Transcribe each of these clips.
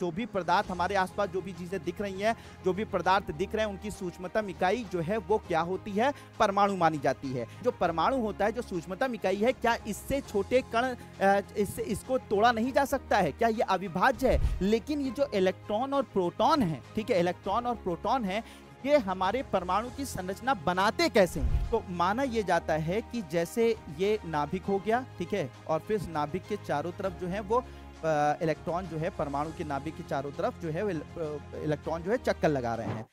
जो भी पदार्थ हमारे आसपास जो भी चीज़ें दिख रही हैं जो भी पदार्थ दिख रहे हैं उनकी सूक्ष्मतम इकाई जो है वो क्या होती है परमाणु मानी जाती है जो परमाणु होता है जो सूक्ष्मतम इकाई है क्या इससे छोटे कण इससे इसको तोड़ा नहीं जा सकता है क्या ये अविभाज्य है लेकिन ये जो इलेक्ट्रॉन और प्रोटॉन है ठीक है इलेक्ट्रॉन और प्रोटॉन है ये हमारे परमाणु की संरचना बनाते कैसे तो माना यह जाता है कि जैसे ये नाभिक हो गया ठीक है और फिर नाभिक के चारों तरफ जो है वो इलेक्ट्रॉन जो है परमाणु के नाभिक के चारों तरफ जो है इलेक्ट्रॉन जो है चक्कर लगा रहे हैं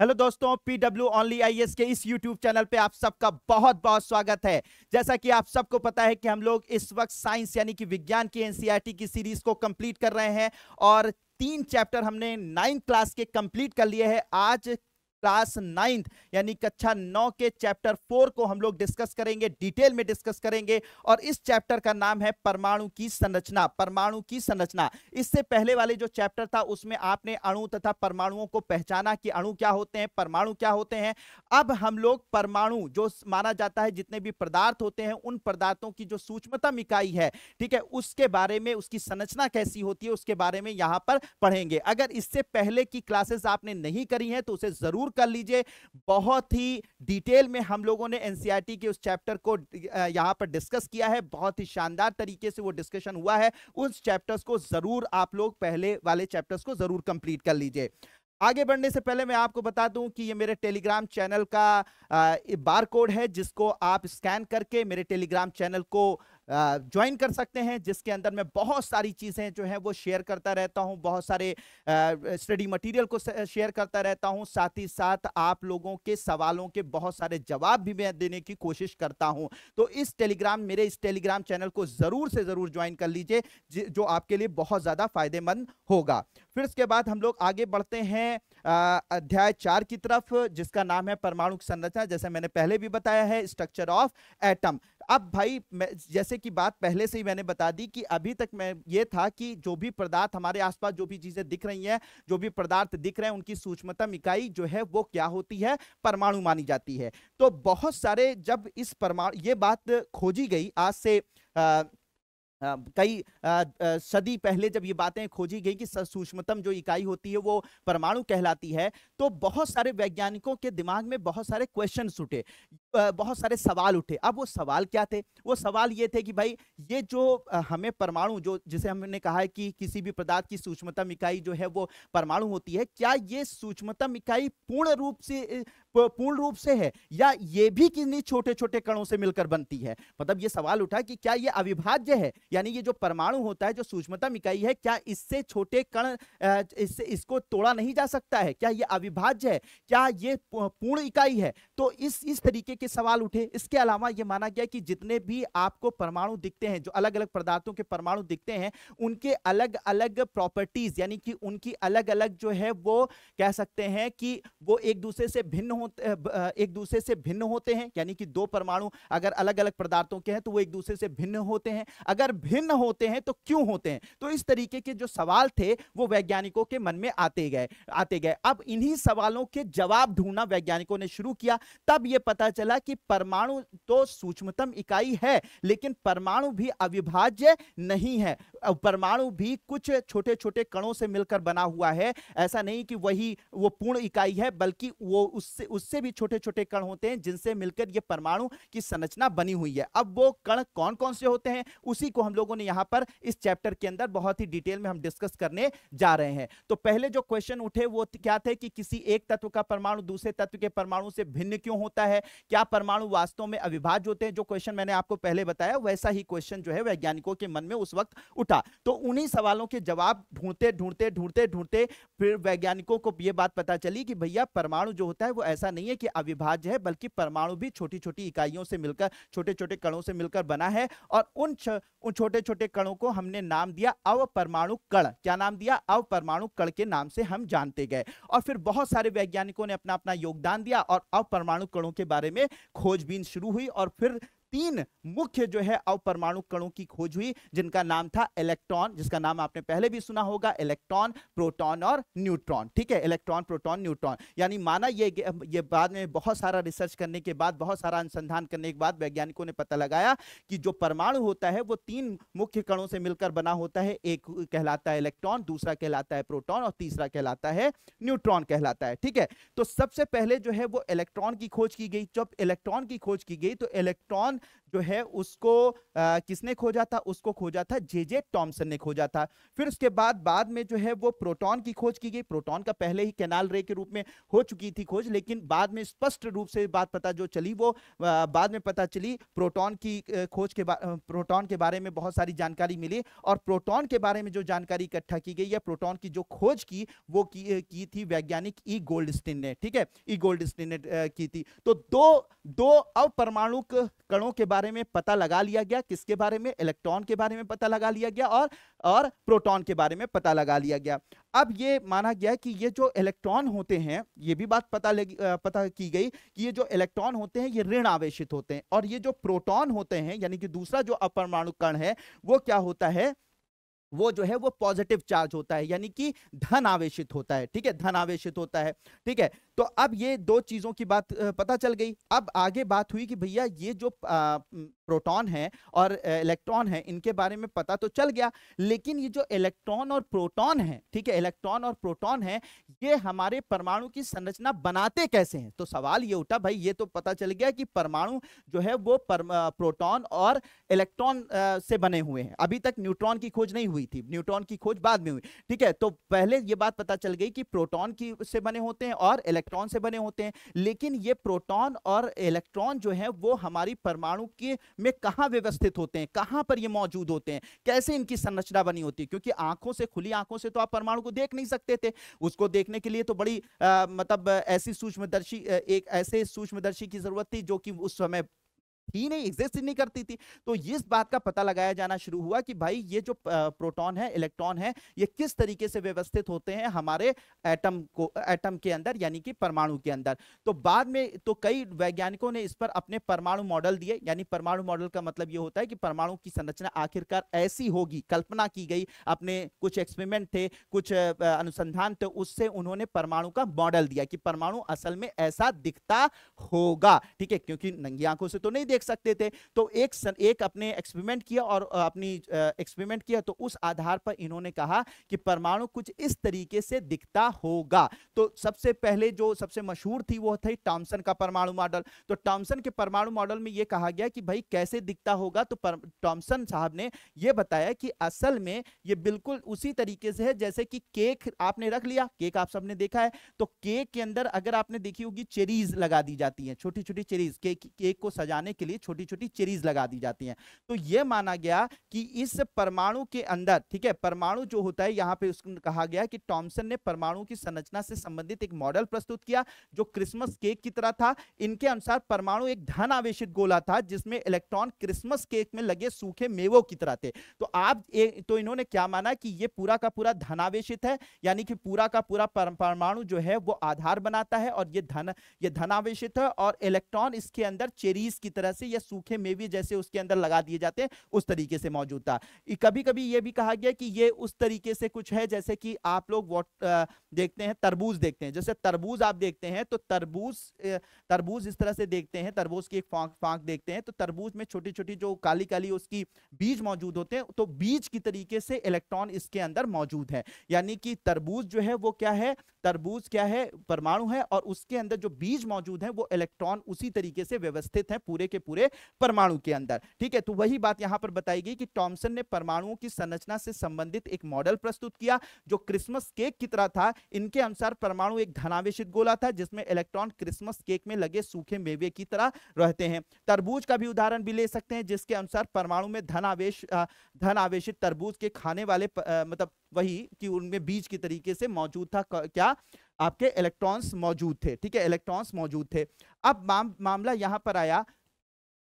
हेलो दोस्तों पीडब्ल्यू ओनली आई के इस यूट्यूब चैनल पे आप सबका बहुत बहुत स्वागत है जैसा कि आप सबको पता है कि हम लोग इस वक्त साइंस यानी कि विज्ञान की एनसीईआरटी e की सीरीज को कंप्लीट कर रहे हैं और तीन चैप्टर हमने नाइन्थ क्लास के कंप्लीट कर लिए हैं आज क्लास नाइन्थ यानी कक्षा नौ के चैप्टर फोर को हम लोग डिस्कस करेंगे डिटेल में डिस्कस करेंगे और इस चैप्टर का नाम है परमाणु की संरचना परमाणु की संरचना इससे पहले वाले जो चैप्टर था उसमें आपने अणु तथा परमाणुओं को पहचाना कि अणु क्या होते हैं परमाणु क्या होते हैं अब हम लोग परमाणु जो माना जाता है जितने भी पदार्थ होते हैं उन पदार्थों की जो सूक्ष्मतम इकाई है ठीक है उसके बारे में उसकी संरचना कैसी होती है उसके बारे में यहां पर पढ़ेंगे अगर इससे पहले की क्लासेस आपने नहीं करी है तो उसे जरूर जरूर कर लीजिए बहुत ही डिटेल में हम लोगों ने एनसीईआरटी के उस चैप्टर को यहाँ पर डिस्कस किया है बहुत ही शानदार तरीके से वो डिस्कशन हुआ है उस चैप्टर्स को जरूर आप लोग पहले वाले चैप्टर्स को जरूर कंप्लीट कर लीजिए आगे बढ़ने से पहले मैं आपको बता दूं कि ये मेरे टेलीग्राम चैनल का बारकोड है जिसको आप स्कैन करके मेरे टेलीग्राम चैनल को ज्वाइन कर सकते हैं जिसके अंदर मैं बहुत सारी चीज़ें जो हैं वो शेयर करता रहता हूँ बहुत सारे स्टडी मटेरियल को शेयर करता रहता हूँ साथ ही साथ आप लोगों के सवालों के बहुत सारे जवाब भी मैं देने की कोशिश करता हूँ तो इस टेलीग्राम मेरे इस टेलीग्राम चैनल को ज़रूर से ज़रूर ज्वाइन कर लीजिए जो आपके लिए बहुत ज़्यादा फ़ायदेमंद होगा फिर उसके बाद हम लोग आगे बढ़ते हैं अध्याय चार की तरफ जिसका नाम है परमाणु संरचना जैसे मैंने पहले भी बताया है स्ट्रक्चर ऑफ एटम अब भाई जैसे कि बात पहले से ही मैंने बता दी कि अभी तक मैं ये था कि जो भी पदार्थ हमारे आसपास जो भी चीजें दिख रही हैं जो भी पदार्थ दिख रहे हैं उनकी सूक्ष्मतम इकाई जो है वो क्या होती है परमाणु मानी जाती है तो बहुत सारे जब इस परमाणु ये बात खोजी गई आज से आ, आ, कई सदी पहले जब ये बातें खोजी गई कि सूक्ष्मतम जो इकाई होती है वो परमाणु कहलाती है तो बहुत सारे वैज्ञानिकों के दिमाग में बहुत सारे क्वेश्चन उठे बहुत सारे सवाल उठे अब वो सवाल क्या थे वो सवाल ये थे कि भाई ये जो हमें परमाणु जो जिसे हमने कहा है कि किसी भी पदार्थ की सूक्ष्मतम इकाई जो है वो परमाणु होती है क्या ये सूक्ष्मतम इकाई पूर्ण रूप से पूर्ण रूप से है या ये भी कितनी छोटे छोटे कणों से मिलकर बनती है मतलब ये सवाल उठा कि क्या ये अविभाज्य है यानी ये जो परमाणु होता है जो सूक्ष्मतम इकाई है क्या इससे छोटे कण इससे इसको तोड़ा नहीं जा सकता है क्या ये अविभाज्य है क्या ये पूर्ण इकाई है तो इस इस तरीके के सवाल उठे इसके अलावा यह माना गया कि जितने भी आपको परमाणु दिखते हैं जो अलग अलग पदार्थों के परमाणु दिखते हैं उनके अलग अलग प्रॉपर्टीज यानी कि उनकी अलग अलग जो है वो कह सकते हैं कि वो एक दूसरे से भिन्न होते एक दूसरे से भिन्न होते हैं यानी कि दो परमाणु अगर अलग अलग पदार्थों के हैं तो वो एक दूसरे से भिन्न होते हैं अगर भिन्न होते हैं तो क्यों होते हैं तो इस तरीके के जो सवाल थे वो वैज्ञानिकों के मन में आते गए आते गए अब इन्हीं सवालों के जवाब ढूंढना वैज्ञानिकों ने शुरू किया तब यह पता चला पहला कि परमाणु तो सूक्ष्मतम इकाई है लेकिन परमाणु भी अविभाज्य नहीं है परमाणु भी कुछ छोटे छोटे कणों से मिलकर बना हुआ है ऐसा नहीं कि वही वो पूर्ण इकाई है बल्कि वो उससे उससे भी छोटे छोटे कण होते हैं जिनसे मिलकर ये परमाणु की संरचना बनी हुई है अब वो कण कौन कौन से होते हैं उसी को हम लोगों ने यहाँ पर इस चैप्टर के अंदर बहुत ही डिटेल में हम डिस्कस करने जा रहे हैं तो पहले जो क्वेश्चन उठे वो क्या थे कि किसी एक तत्व का परमाणु दूसरे तत्व के परमाणु से भिन्न क्यों होता है क्या क्या परमाणु वास्तव में अविभाज्य होते हैं जो क्वेश्चन मैंने आपको पहले बताया वैसा ही क्वेश्चन जो है वैज्ञानिकों के मन में उस वक्त उठा तो उन्हीं सवालों के जवाब ढूंढते ढूंढते ढूंढते ढूंढते फिर वैज्ञानिकों को यह बात पता चली कि भैया परमाणु जो होता है वो ऐसा नहीं है कि अविभाज्य है बल्कि परमाणु भी छोटी छोटी इकाइयों से मिलकर छोटे छोटे कणों से मिलकर बना है और उन उन छोटे छोटे कणों को हमने नाम दिया अव परमाणु कण क्या नाम दिया अव परमाणु कण के नाम से हम जानते गए और फिर बहुत सारे वैज्ञानिकों ने अपना अपना योगदान दिया और अव परमाणु कणों के बारे में खोजबीन शुरू हुई और फिर तीन मुख्य जो है अवपरमाणु कणों की खोज हुई जिनका नाम था इलेक्ट्रॉन जिसका नाम आपने पहले भी सुना होगा इलेक्ट्रॉन प्रोटॉन और न्यूट्रॉन ठीक है इलेक्ट्रॉन प्रोटॉन न्यूट्रॉन यानी माना ये ये बाद में बहुत सारा रिसर्च करने के बाद बहुत सारा अनुसंधान करने के बाद वैज्ञानिकों ने पता लगाया कि जो परमाणु होता है वो तीन मुख्य कणों से मिलकर बना होता है एक कहलाता है इलेक्ट्रॉन दूसरा कहलाता है प्रोटॉन और तीसरा कहलाता है न्यूट्रॉन कहलाता है ठीक है तो सबसे पहले जो है वो इलेक्ट्रॉन की खोज की गई जब इलेक्ट्रॉन की खोज की गई तो इलेक्ट्रॉन जो है उसको आ, किसने खोजा था उसको खोजा था जे जे टॉम्सन ने खोजा था फिर उसके बाद बाद में जो है वो प्रोटॉन की खोज की गई प्रोटॉन का पहले ही कैनाल रे के रूप में हो चुकी थी खोज लेकिन बाद में स्पष्ट रूप से बात पता जो चली वो आ, बाद में पता चली प्रोटॉन की खोज के प्रोटॉन के बारे में बहुत सारी जानकारी मिली और प्रोटोन के बारे में जो जानकारी इकट्ठा की गई या प्रोटोन की जो खोज की वो की, की थी वैज्ञानिक ई गोल्ड ने ठीक है ई गोल्ड ने की थी तो दो दो अवपरमाणु कणों अणुओं के बारे में पता लगा लिया गया किसके बारे में इलेक्ट्रॉन के बारे में पता लगा लिया गया और और प्रोटॉन के बारे में पता लगा लिया गया अब ये माना गया कि ये जो इलेक्ट्रॉन होते हैं ये भी बात पता लगी पता की गई कि ये जो इलेक्ट्रॉन होते हैं ये ऋण आवेशित होते हैं और ये जो प्रोटॉन होते हैं यानी कि दूसरा जो अपरमाणु कण है वो क्या होता है वो जो है वो पॉजिटिव चार्ज होता है यानी कि धन आवेशित होता है ठीक है धन आवेशित होता है ठीक है तो अब ये दो चीजों की बात पता चल गई अब आगे बात हुई कि भैया ये जो प्रोटॉन है और इलेक्ट्रॉन है इनके बारे में पता तो चल गया लेकिन ये जो इलेक्ट्रॉन और प्रोटॉन है ठीक है इलेक्ट्रॉन और प्रोटॉन है ये हमारे परमाणु की संरचना बनाते कैसे हैं तो सवाल ये उठा भाई ये तो पता चल गया कि परमाणु जो है वो प्रोटॉन और इलेक्ट्रॉन से बने हुए हैं अभी तक न्यूट्रॉन की खोज नहीं हुई हुई थी न्यूट्रॉन की खोज बाद में हुई ठीक है तो पहले ये बात पता चल गई कि प्रोटॉन की से बने होते हैं और इलेक्ट्रॉन से बने होते हैं लेकिन ये प्रोटॉन और इलेक्ट्रॉन जो है वो हमारी परमाणु के में कहाँ व्यवस्थित होते हैं कहाँ पर ये मौजूद होते हैं कैसे इनकी संरचना बनी होती है क्योंकि आंखों से खुली आंखों से तो आप परमाणु को देख नहीं सकते थे उसको देखने के लिए तो बड़ी आ, मतलब ऐसी सूक्ष्मदर्शी एक ऐसे सूक्ष्मदर्शी की जरूरत थी जो कि उस समय थी नहीं एग्जिस्ट ही नहीं करती थी तो इस बात का पता लगाया जाना शुरू हुआ कि भाई ये जो प्रोटॉन है इलेक्ट्रॉन है ये किस तरीके से व्यवस्थित होते हैं हमारे एटम को एटम के अंदर यानी कि परमाणु के अंदर तो बाद में तो कई वैज्ञानिकों ने इस पर अपने परमाणु मॉडल दिए यानी परमाणु मॉडल का मतलब ये होता है कि परमाणु की संरचना आखिरकार ऐसी होगी कल्पना की गई अपने कुछ एक्सपेरिमेंट थे कुछ अनुसंधान थे उससे उन्होंने परमाणु का मॉडल दिया कि परमाणु असल में ऐसा दिखता होगा ठीक है क्योंकि नंगी आंखों से तो नहीं देख सकते थे तो एक सन, एक अपने एक्सपेरिमेंट किया और अपनी एक्सपेरिमेंट किया तो उस आधार पर इन्होंने कहा कि परमाणु कुछ इस तरीके से दिखता होगा तो सबसे पहले जो सबसे मशहूर थी वो थी टॉमसन का परमाणु मॉडल तो टॉमसन के परमाणु मॉडल में ये कहा गया कि भाई कैसे दिखता होगा तो टॉमसन साहब ने ये बताया कि असल में ये बिल्कुल उसी तरीके से है जैसे कि केक आपने रख लिया केक आप सबने देखा है तो केक के अंदर अगर आपने देखी होगी चेरीज लगा दी जाती है छोटी छोटी चेरीज केक केक को सजाने के लिए छोटी छोटी चेरीज लगा दी जाती हैं तो यह माना गया कि इस परमाणु के अंदर ठीक है परमाणु जो होता है यहाँ पे उसको कहा गया कि टॉमसन ने परमाणु की संरचना से संबंधित एक मॉडल प्रस्तुत किया जो क्रिसमस केक की तरह था इनके अनुसार परमाणु एक धन आवेशित गोला था जिसमें इलेक्ट्रॉन क्रिसमस केक में लगे सूखे मेवों की तरह थे तो आप ए, तो इन्होंने क्या माना कि ये पूरा का पूरा धनावेशित है यानी कि पूरा का पूरा परमाणु जो है वो आधार बनाता है और ये धन ये धनावेशित है और इलेक्ट्रॉन इसके अंदर चेरीज की तरह तरह से या सूखे मेवे जैसे उसके अंदर लगा दिए जाते हैं उस तरीके से मौजूद था कभी कभी ये भी कहा गया कि ये उस तरीके से कुछ है जैसे कि आप लोग देखते हैं तरबूज देखते हैं जैसे तरबूज आप देखते हैं तो तरबूज तरबूज इस तरह से देखते हैं तरबूज की एक फांक फांक देखते हैं तो तरबूज में छोटी छोटी जो काली काली उसकी बीज मौजूद होते हैं तो बीज की तरीके से इलेक्ट्रॉन इसके अंदर मौजूद है यानी कि तरबूज जो है वो क्या है तरबूज क्या है परमाणु है और उसके अंदर जो बीज मौजूद है वो इलेक्ट्रॉन उसी तरीके से व्यवस्थित है पूरे के के पूरे परमाणु के अंदर ठीक है तो वही बात यहां पर बताई गई कि टॉमसन ने परमाणुओं की संरचना से संबंधित एक मॉडल प्रस्तुत किया जो क्रिसमस केक की तरह था इनके अनुसार परमाणु एक धनावेश गोला था जिसमें इलेक्ट्रॉन क्रिसमस केक में लगे सूखे मेवे की तरह रहते हैं तरबूज का भी उदाहरण भी ले सकते हैं जिसके अनुसार परमाणु में धनावेश धनावेश तरबूज के खाने वाले प, आ, मतलब वही कि उनमें बीज की तरीके से मौजूद था क्या आपके इलेक्ट्रॉन्स मौजूद थे ठीक है इलेक्ट्रॉन्स मौजूद थे अब माम, मामला यहां पर आया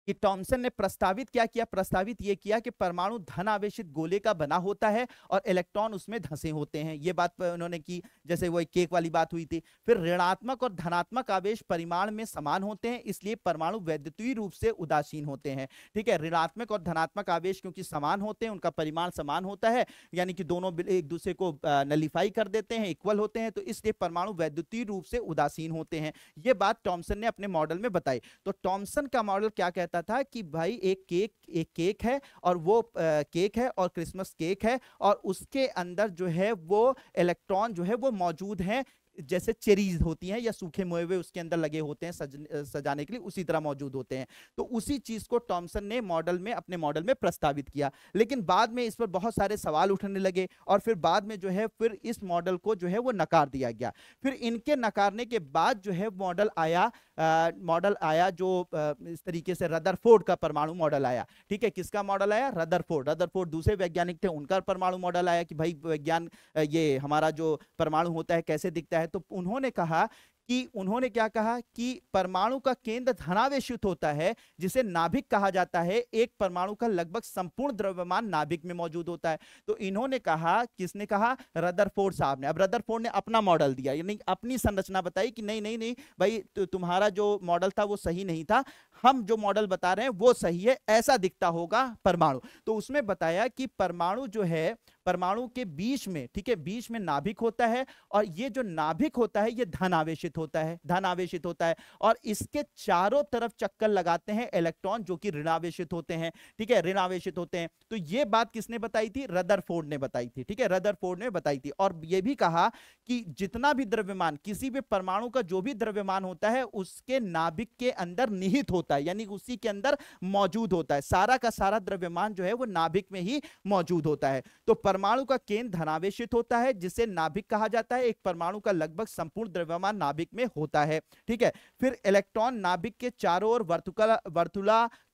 कि टॉमसन ने प्रस्तावित क्या किया प्रस्तावित यह किया कि परमाणु धन आवेशित गोले का बना होता है और इलेक्ट्रॉन उसमें धंसे होते हैं ये बात उन्होंने की जैसे वो एक केक वाली बात हुई थी फिर ऋणात्मक और धनात्मक आवेश परिमाण में समान होते हैं इसलिए परमाणु वैद्युतीय रूप से उदासीन होते हैं ठीक है ऋणात्मक और धनात्मक आवेश क्योंकि समान होते हैं उनका परिमाण समान होता है यानी कि दोनों एक दूसरे को नलीफाई कर देते हैं इक्वल होते हैं तो इसलिए परमाणु वैद्युतीय रूप से उदासीन होते हैं ये बात टॉमसन ने अपने मॉडल में बताई तो टॉमसन का मॉडल क्या कहता जाता था कि भाई एक केक एक केक है और वो केक है और क्रिसमस केक है और उसके अंदर जो है वो इलेक्ट्रॉन जो है वो मौजूद हैं जैसे चेरीज होती हैं या सूखे मोएवे उसके अंदर लगे होते हैं सज, सजाने के लिए उसी तरह मौजूद होते हैं तो उसी चीज को टॉमसन ने मॉडल में अपने मॉडल में प्रस्तावित किया लेकिन बाद में इस पर बहुत सारे सवाल उठने लगे और फिर बाद में जो है फिर इस मॉडल को जो है वो नकार दिया गया फिर इनके नकारने के बाद जो है मॉडल आया मॉडल आया जो इस तरीके से रदरफोर्ड का परमाणु मॉडल आया ठीक है किसका मॉडल आया रदरफोर्ड रदरफोर्ड दूसरे वैज्ञानिक थे उनका परमाणु मॉडल आया कि भाई विज्ञान ये हमारा जो परमाणु होता है कैसे दिखता है तो उन्होंने कहा कि उन्होंने क्या कहा कि परमाणु का केंद्र धनावेशित होता है जिसे नाभिक कहा जाता है एक परमाणु का लगभग संपूर्ण द्रव्यमान नाभिक में मौजूद होता है तो इन्होंने कहा किसने कहा रदरफोर्ड साहब ने अब रदरफोर्ड ने अपना मॉडल दिया यानी अपनी संरचना बताई कि नहीं नहीं नहीं भाई तो तुम्हारा जो मॉडल था वो सही नहीं था हम जो मॉडल बता रहे हैं वो सही है ऐसा दिखता होगा परमाणु तो उसमें बताया कि परमाणु जो है परमाणु के बीच में ठीक है बीच में नाभिक होता है और ये जो नाभिक होता है ये धन आवेशित होता है धन आवेशित होता है और इसके चारों तरफ चक्कर लगाते हैं इलेक्ट्रॉन जो कि ऋणावेशित होते हैं ठीक है ऋणावेशित होते हैं तो ये बात किसने बताई थी रदर ने बताई थी ठीक है रदर ने बताई थी और ये भी कहा कि जितना भी द्रव्यमान किसी भी परमाणु का जो भी द्रव्यमान होता है उसके नाभिक के अंदर निहित होता है यानी उसी के अंदर मौजूद होता है सारा का सारा द्रव्यमान जो है वो नाभिक में ही मौजूद होता है तो पर परमाणु का केंद्र धनावेशित होता है जिसे नाभिक कहा जाता है एक परमाणु का लगभग संपूर्ण द्रव्यमान नाभिक में होता है ठीक है फिर इलेक्ट्रॉन नाभिक के चारों ओर वर्तुकल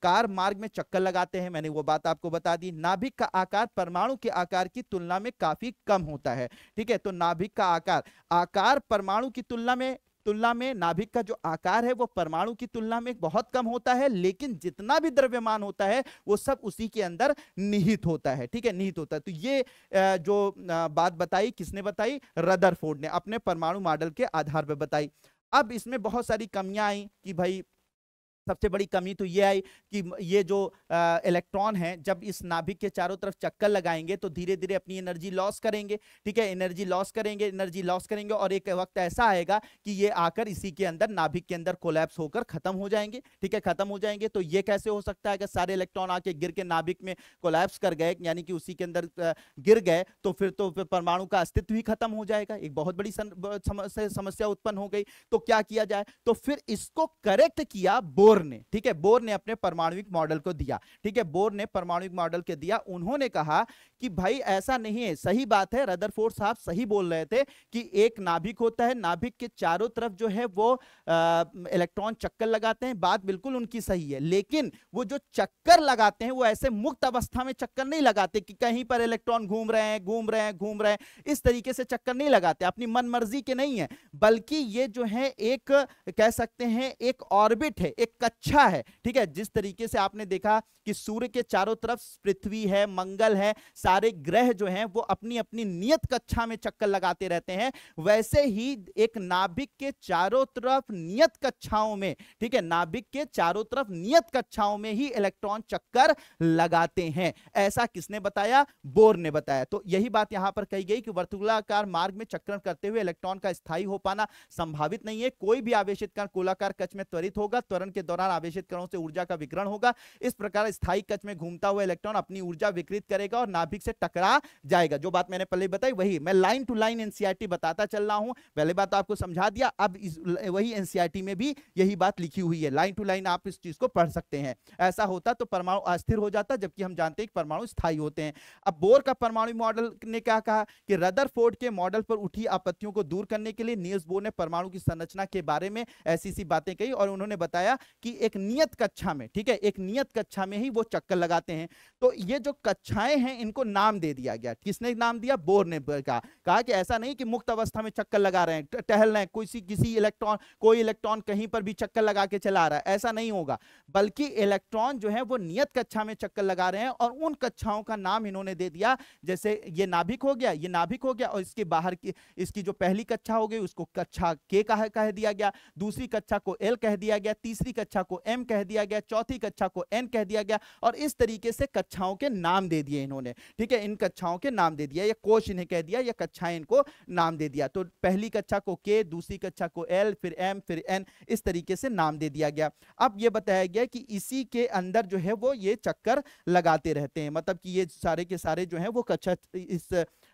कार मार्ग में चक्कर लगाते हैं मैंने वो बात आपको बता दी नाभिक का आकार परमाणु के आकार की तुलना में काफी कम होता है ठीक है तो नाभिक का आकार आकार परमाणु की तुलना में तुलना में नाभिक का जो आकार है वो परमाणु की तुलना में बहुत कम होता है लेकिन जितना भी द्रव्यमान होता है वो सब उसी के अंदर निहित होता है ठीक है निहित होता है तो ये जो बात बताई किसने बताई रदरफोर्ड ने अपने परमाणु मॉडल के आधार पर बताई अब इसमें बहुत सारी कमियां आई कि भाई सबसे बड़ी कमी तो ये आई कि ये जो इलेक्ट्रॉन है जब इस नाभिक के चारों तरफ चक्कर लगाएंगे तो धीरे धीरे अपनी एनर्जी लॉस करेंगे ठीक है एनर्जी लॉस करेंगे एनर्जी लॉस करेंगे और एक वक्त ऐसा आएगा कि ये आकर इसी के अंदर नाभिक के अंदर कोलैप्स होकर खत्म हो जाएंगे ठीक है खत्म हो जाएंगे तो ये कैसे हो सकता है अगर सारे इलेक्ट्रॉन आके गिर के नाभिक में कोलैप्स कर गए यानी कि उसी के अंदर गिर गए तो फिर तो परमाणु का अस्तित्व ही खत्म हो जाएगा एक बहुत बड़ी समस्या उत्पन्न हो गई तो क्या किया जाए तो फिर इसको करेक्ट किया बोल बोर ने ठीक है बोर ने अपने परमाणुविक मॉडल को दिया ठीक है बोर ने परमाणुविक मॉडल के दिया उन्होंने कहा कि भाई ऐसा नहीं है सही बात है रदरफोर्ड साहब सही बोल रहे थे कि एक नाभिक होता है नाभिक के चारों तरफ जो है वो इलेक्ट्रॉन चक्कर लगाते हैं बात बिल्कुल उनकी सही है लेकिन वो जो चक्कर लगाते हैं वो ऐसे मुक्त अवस्था में चक्कर नहीं लगाते कि कहीं पर इलेक्ट्रॉन घूम रहे हैं घूम रहे हैं घूम रहे हैं इस तरीके से चक्कर नहीं लगाते अपनी मनमर्जी के नहीं है बल्कि ये जो है एक कह सकते हैं एक ऑर्बिट है एक कक्षा अच्छा है ठीक है जिस तरीके से आपने देखा कि सूर्य के चारों तरफ पृथ्वी है मंगल है सारे ग्रह जो हैं वो अपनी अपनी नियत कक्षा में चक्कर लगाते रहते हैं वैसे ही एक नाभिक के चारों तरफ नियत कक्षाओं में ठीक है नाभिक के चारों तरफ नियत कक्षाओं में ही इलेक्ट्रॉन चक्कर लगाते हैं ऐसा किसने बताया बोर ने बताया तो यही बात यहां पर कही गई कि वर्तुलाकार मार्ग में चक्रण करते हुए इलेक्ट्रॉन का स्थायी हो पाना संभावित नहीं है कोई भी आवेश कोलाकार गोलाकार कक्ष में त्वरित होगा त्वरण के दौरान आवेशित कणों से ऊर्जा का विकरण होगा इस प्रकार स्थायी कक्ष में घूमता हुआ इलेक्ट्रॉन अपनी ऊर्जा विकृत करेगा और नाभिक से टकरा जाएगा जो बात मैंने पहले बताई वही मैं लाइन टू लाइन एनसीआरटी बताता चल रहा हूं पहले बात तो आपको समझा दिया अब वही एनसीआरटी e में भी यही बात लिखी हुई है लाइन टू लाइन आप इस चीज को पढ़ सकते हैं ऐसा होता तो परमाणु अस्थिर हो जाता जबकि हम जानते हैं परमाणु स्थायी होते हैं अब बोर का परमाणु मॉडल ने क्या कहा कि रदर के मॉडल पर उठी आपत्तियों को दूर करने के लिए नील्स बोर ने परमाणु की संरचना के बारे में ऐसी सी बातें कही और उन्होंने बताया कि एक नियत कक्षा में ठीक है एक नियत कक्षा में ही वो चक्कर लगाते हैं तो ये जो कक्षाएं हैं इनको नाम दे दिया गया किसने नाम दिया बोर ने कहा कहा कि ऐसा नहीं कि मुक्त अवस्था में चक्कर लगा रहे हैं टहल रहे हैं किसी किसी इलेक्ट्रॉन कोई इलेक्ट्रॉन कहीं पर भी चक्कर लगा के चला रहा है ऐसा नहीं होगा बल्कि इलेक्ट्रॉन जो है वो नियत कक्षा में चक्कर लगा रहे हैं और उन कक्षाओं का नाम इन्होंने दे दिया जैसे ये नाभिक हो गया ये नाभिक हो गया और इसके बाहर की इसकी जो पहली कक्षा हो गई उसको कक्षा के कह दिया गया दूसरी कक्षा को एल कह दिया गया तीसरी कक्षा कक्षा को एम कह दिया गया चौथी कक्षा को एन कह दिया गया और इस तरीके से कक्षाओं के नाम दे दिए इन्होंने ठीक है इन कक्षाओं के नाम दे दिया या कोश इन्हें कह दिया या कक्षाएं इनको नाम दे दिया तो पहली कक्षा को के दूसरी कक्षा को एल फिर एम फिर एन इस तरीके से नाम दे दिया गया अब ये बताया गया कि इसी के अंदर जो है वो ये चक्कर लगाते रहते हैं मतलब कि ये सारे के सारे जो है वो कक्षा इस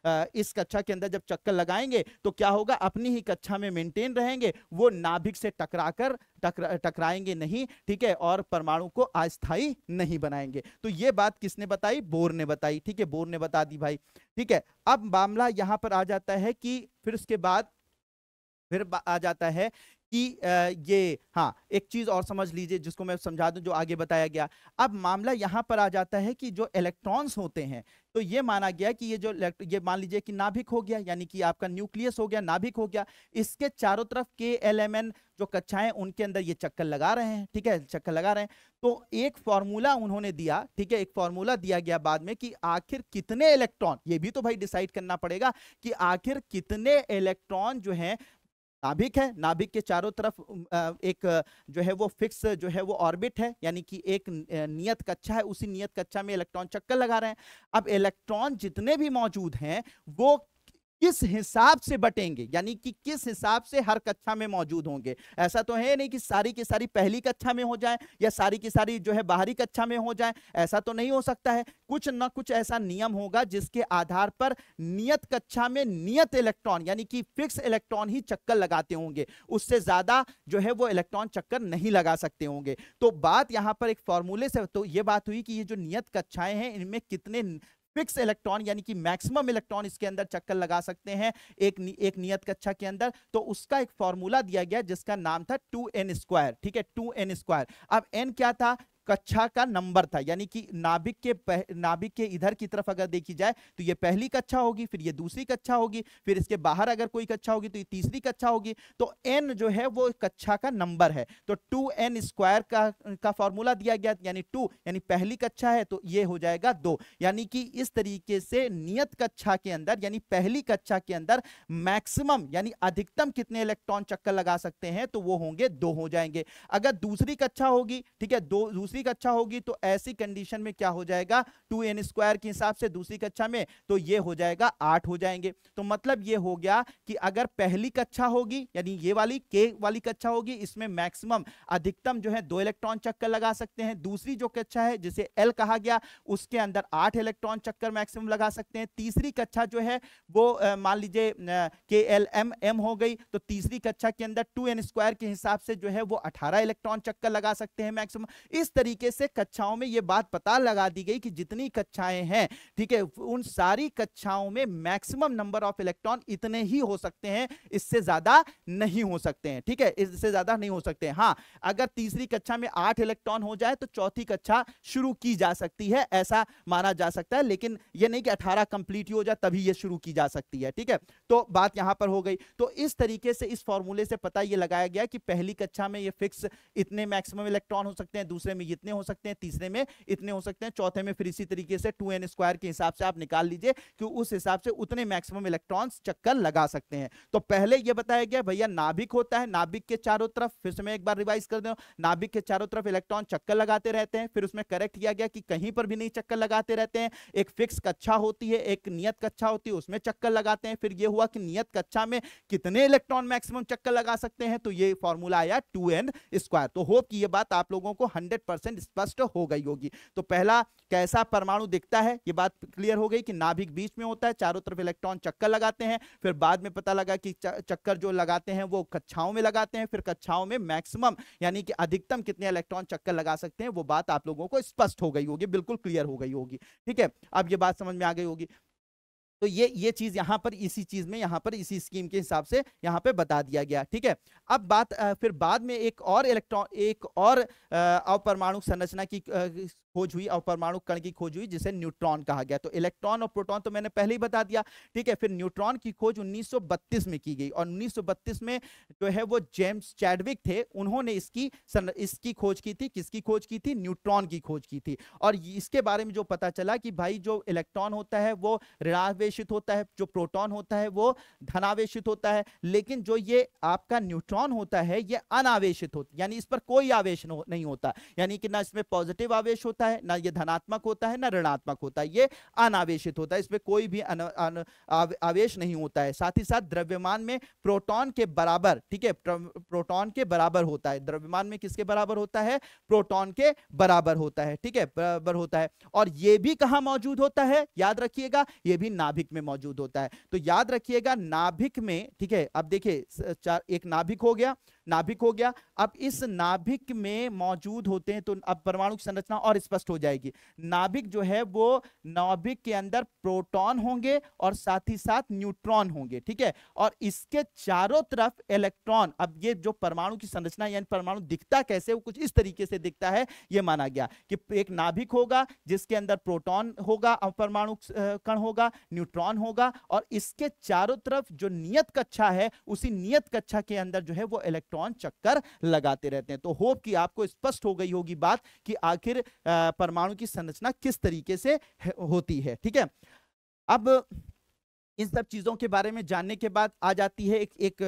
इस कक्षा के अंदर जब चक्कर लगाएंगे तो क्या होगा अपनी ही कक्षा में मेंटेन रहेंगे वो नाभिक से टकराकर टकरा टकराएंगे नहीं ठीक है और परमाणु को अस्थायी नहीं बनाएंगे तो ये बात किसने बताई बोर ने बताई ठीक है बोर ने बता दी भाई ठीक है अब मामला यहाँ पर आ जाता है कि फिर उसके बाद फिर आ जाता है कि ये हाँ एक चीज़ और समझ लीजिए जिसको मैं समझा दूं जो आगे बताया गया अब मामला यहाँ पर आ जाता है कि जो इलेक्ट्रॉन्स होते हैं तो ये माना गया कि ये जो ये मान लीजिए कि नाभिक हो गया यानी कि आपका न्यूक्लियस हो गया नाभिक हो गया इसके चारों तरफ के एल एम एन जो कक्षाएं उनके अंदर ये चक्कर लगा रहे हैं ठीक है चक्कर लगा रहे हैं तो एक फॉर्मूला उन्होंने दिया ठीक है एक फॉर्मूला दिया गया बाद में कि आखिर कितने इलेक्ट्रॉन ये भी तो भाई डिसाइड करना पड़ेगा कि आखिर कितने इलेक्ट्रॉन जो हैं नाभिक है नाभिक के चारों तरफ एक जो है वो फिक्स जो है वो ऑर्बिट है यानी कि एक नियत कक्षा है उसी नियत कक्षा में इलेक्ट्रॉन चक्कर लगा रहे हैं अब इलेक्ट्रॉन जितने भी मौजूद हैं वो किस हिसाब से बटेंगे यानी कि किस हिसाब से हर कक्षा में मौजूद होंगे ऐसा तो है नहीं कि सारी की सारी पहली कक्षा में हो जाए या सारी की सारी जो है बाहरी कक्षा में हो जाए ऐसा तो नहीं हो सकता है कुछ ना कुछ ऐसा नियम होगा जिसके आधार पर नियत कक्षा में नियत इलेक्ट्रॉन यानी कि फिक्स इलेक्ट्रॉन ही चक्कर लगाते होंगे उससे ज्यादा जो है वो इलेक्ट्रॉन चक्कर नहीं लगा सकते होंगे तो बात यहाँ पर एक फॉर्मूले से तो ये बात हुई कि ये जो नियत कक्षाएं हैं इनमें कितने फिक्स इलेक्ट्रॉन यानी कि मैक्सिमम इलेक्ट्रॉन इसके अंदर चक्कर लगा सकते हैं एक एक नियत कक्षा के अंदर तो उसका एक फॉर्मूला दिया गया जिसका नाम था टू एन स्क्वायर ठीक है टू एन स्क्वायर अब एन क्या था कक्षा का नंबर था यानी कि नाभिक के पह, नाभिक के इधर की तरफ अगर देखी जाए तो ये पहली कक्षा होगी फिर ये दूसरी कक्षा होगी फिर इसके बाहर अगर कोई कक्षा होगी तो ये तीसरी कक्षा होगी तो एन जो है वो कक्षा का नंबर है तो टू एन स्क्वायर का का फॉर्मूला दिया गया यानी टू यानी पहली कक्षा है तो ये हो जाएगा दो यानी कि इस तरीके से नियत कक्षा के अंदर यानी पहली कक्षा के अंदर मैक्सिमम यानी अधिकतम कितने इलेक्ट्रॉन चक्कर लगा सकते हैं तो वो होंगे दो हो जाएंगे अगर दूसरी कक्षा होगी ठीक है दो दूसरी दूसरी कक्षा अच्छा होगी तो ऐसी कंडीशन में क्या हो जाएगा टू एन स्क्वायर के हिसाब से दूसरी कक्षा में तो ये हो जाएगा आठ हो जाएंगे तो मतलब ये हो गया कि अगर पहली कक्षा होगी यानी ये वाली के वाली कक्षा होगी इसमें मैक्सिमम अधिकतम जो है दो इलेक्ट्रॉन चक्कर लगा सकते हैं दूसरी जो कक्षा है जिसे एल कहा गया उसके अंदर आठ इलेक्ट्रॉन चक्कर मैक्सिमम लगा सकते हैं तीसरी कक्षा जो है वो मान लीजिए के एल एम एम हो गई तो तीसरी कक्षा के अंदर टू एन स्क्वायर के हिसाब से जो है वो अठारह इलेक्ट्रॉन चक्कर लगा सकते हैं मैक्सिमम इस तरीके तरीके से कक्षाओं में ये बात पता लगा दी गई कि जितनी कक्षाएं हैं ठीक है उन सारी कक्षाओं में मैक्सिमम नंबर ऑफ इलेक्ट्रॉन इतने ही हो सकते हैं इससे ज्यादा नहीं हो सकते हैं ठीक है इससे ज्यादा नहीं हो सकते हाँ अगर तीसरी कक्षा में आठ इलेक्ट्रॉन हो जाए तो चौथी कक्षा शुरू की जा सकती है ऐसा माना जा सकता है लेकिन ये नहीं कि अठारह कंप्लीट हो जाए तभी यह शुरू की जा सकती है ठीक है तो बात यहां पर हो गई तो इस तरीके से इस फॉर्मूले से पता ये लगाया गया कि पहली कक्षा में ये फिक्स इतने मैक्सिमम इलेक्ट्रॉन हो सकते हैं दूसरे में ये जितने हो सकते हैं तीसरे में इतने हो सकते हैं चौथे में फिर इसी तरीके से टू एन स्क्वायर के हिसाब से आप निकाल लीजिए कि उस हिसाब से उतने मैक्सिमम इलेक्ट्रॉन चक्कर लगा सकते हैं तो पहले यह बताया गया भैया नाभिक होता है नाभिक के चारों तरफ फिर से मैं एक बार रिवाइज कर दे नाभिक के चारों तरफ इलेक्ट्रॉन चक्कर लगाते रहते हैं फिर उसमें करेक्ट किया गया कि कहीं पर भी नहीं चक्कर लगाते रहते हैं एक फिक्स कक्षा होती है एक नियत कक्षा होती है उसमें चक्कर लगाते हैं फिर यह हुआ कि नियत कक्षा में कितने इलेक्ट्रॉन मैक्सिमम चक्कर लगा सकते हैं तो ये फॉर्मूला आया टू एन स्क्वायर तो होप कि ये बात आप लोगों को हंड्रेड परसेंट स्पष्ट हो गई होगी तो पहला कैसा परमाणु दिखता है ये बात क्लियर हो गई कि नाभिक बीच में होता है चारों तरफ इलेक्ट्रॉन चक्कर लगाते हैं फिर बाद में पता लगा कि चक्कर जो लगाते हैं वो कक्षाओं में लगाते हैं फिर कक्षाओं में मैक्सिमम यानी कि अधिकतम कितने इलेक्ट्रॉन चक्कर लगा सकते हैं वो बात आप लोगों को स्पष्ट हो गई होगी बिल्कुल क्लियर हो गई होगी ठीक है अब ये बात समझ में आ गई होगी तो ये ये चीज यहाँ पर इसी चीज में यहाँ पर इसी स्कीम के हिसाब से यहाँ पे बता दिया गया ठीक है अब बात फिर बाद में एक और इलेक्ट्रॉन एक और अपरमाणु संरचना की खोज हुई और परमाणु कण की खोज हुई जिसे न्यूट्रॉन कहा गया तो इलेक्ट्रॉन और प्रोटॉन तो मैंने पहले ही बता दिया ठीक है फिर न्यूट्रॉन की खोज 1932 में की गई और 1932 में जो है वो जेम्स चैडविक थे उन्होंने इसकी इसकी खोज की थी किसकी खोज की थी न्यूट्रॉन की खोज की थी और इसके बारे में जो पता चला कि भाई जो इलेक्ट्रॉन होता है वो ऋणावेशित होता है जो प्रोटॉन होता है वो धनावेशित होता है लेकिन जो ये आपका न्यूट्रॉन होता है ये अनावेशित होता है यानी इस पर कोई आवेश नहीं होता यानी कि ना इसमें पॉजिटिव आवेश होता है होता है ना ये धनात्मक होता है ना ऋणात्मक होता है ये अनावेशित होता है इसमें कोई भी अन, अन, आव, आवेश नहीं होता है साथ ही साथ द्रव्यमान में प्रोटॉन के बराबर ठीक है प्रोटॉन के बराबर होता है द्रव्यमान में किसके बराबर होता है प्रोटोन के बराबर होता है ठीक है बराबर होता है और ये भी कहा मौजूद होता है याद रखिएगा ये भी नाभिक में मौजूद होता है तो याद रखिएगा नाभिक में ठीक है अब देखिए एक नाभिक हो गया नाभिक हो गया अब इस नाभिक में मौजूद होते हैं तो अब परमाणु की संरचना और स्पष्ट हो जाएगी नाभिक जो है वो नाभिक के अंदर प्रोटॉन होंगे और साथ ही साथ न्यूट्रॉन होंगे ठीक है और इसके चारों तरफ इलेक्ट्रॉन अब ये जो परमाणु की संरचना यानी परमाणु दिखता कैसे वो कुछ इस तरीके से दिखता है ये माना गया कि एक नाभिक होगा जिसके अंदर प्रोटॉन होगा परमाणु कण होगा न्यूट्रॉन होगा और इसके चारों तरफ जो नियत कक्षा है उसी नियत कक्षा के अंदर जो है वो इलेक्ट्रॉन इलेक्ट्रॉन चक्कर लगाते रहते हैं तो होप कि आपको स्पष्ट हो गई होगी बात कि आखिर परमाणु की संरचना किस तरीके से होती है ठीक है अब इन सब चीज़ों के बारे में जानने के बाद आ जाती है एक एक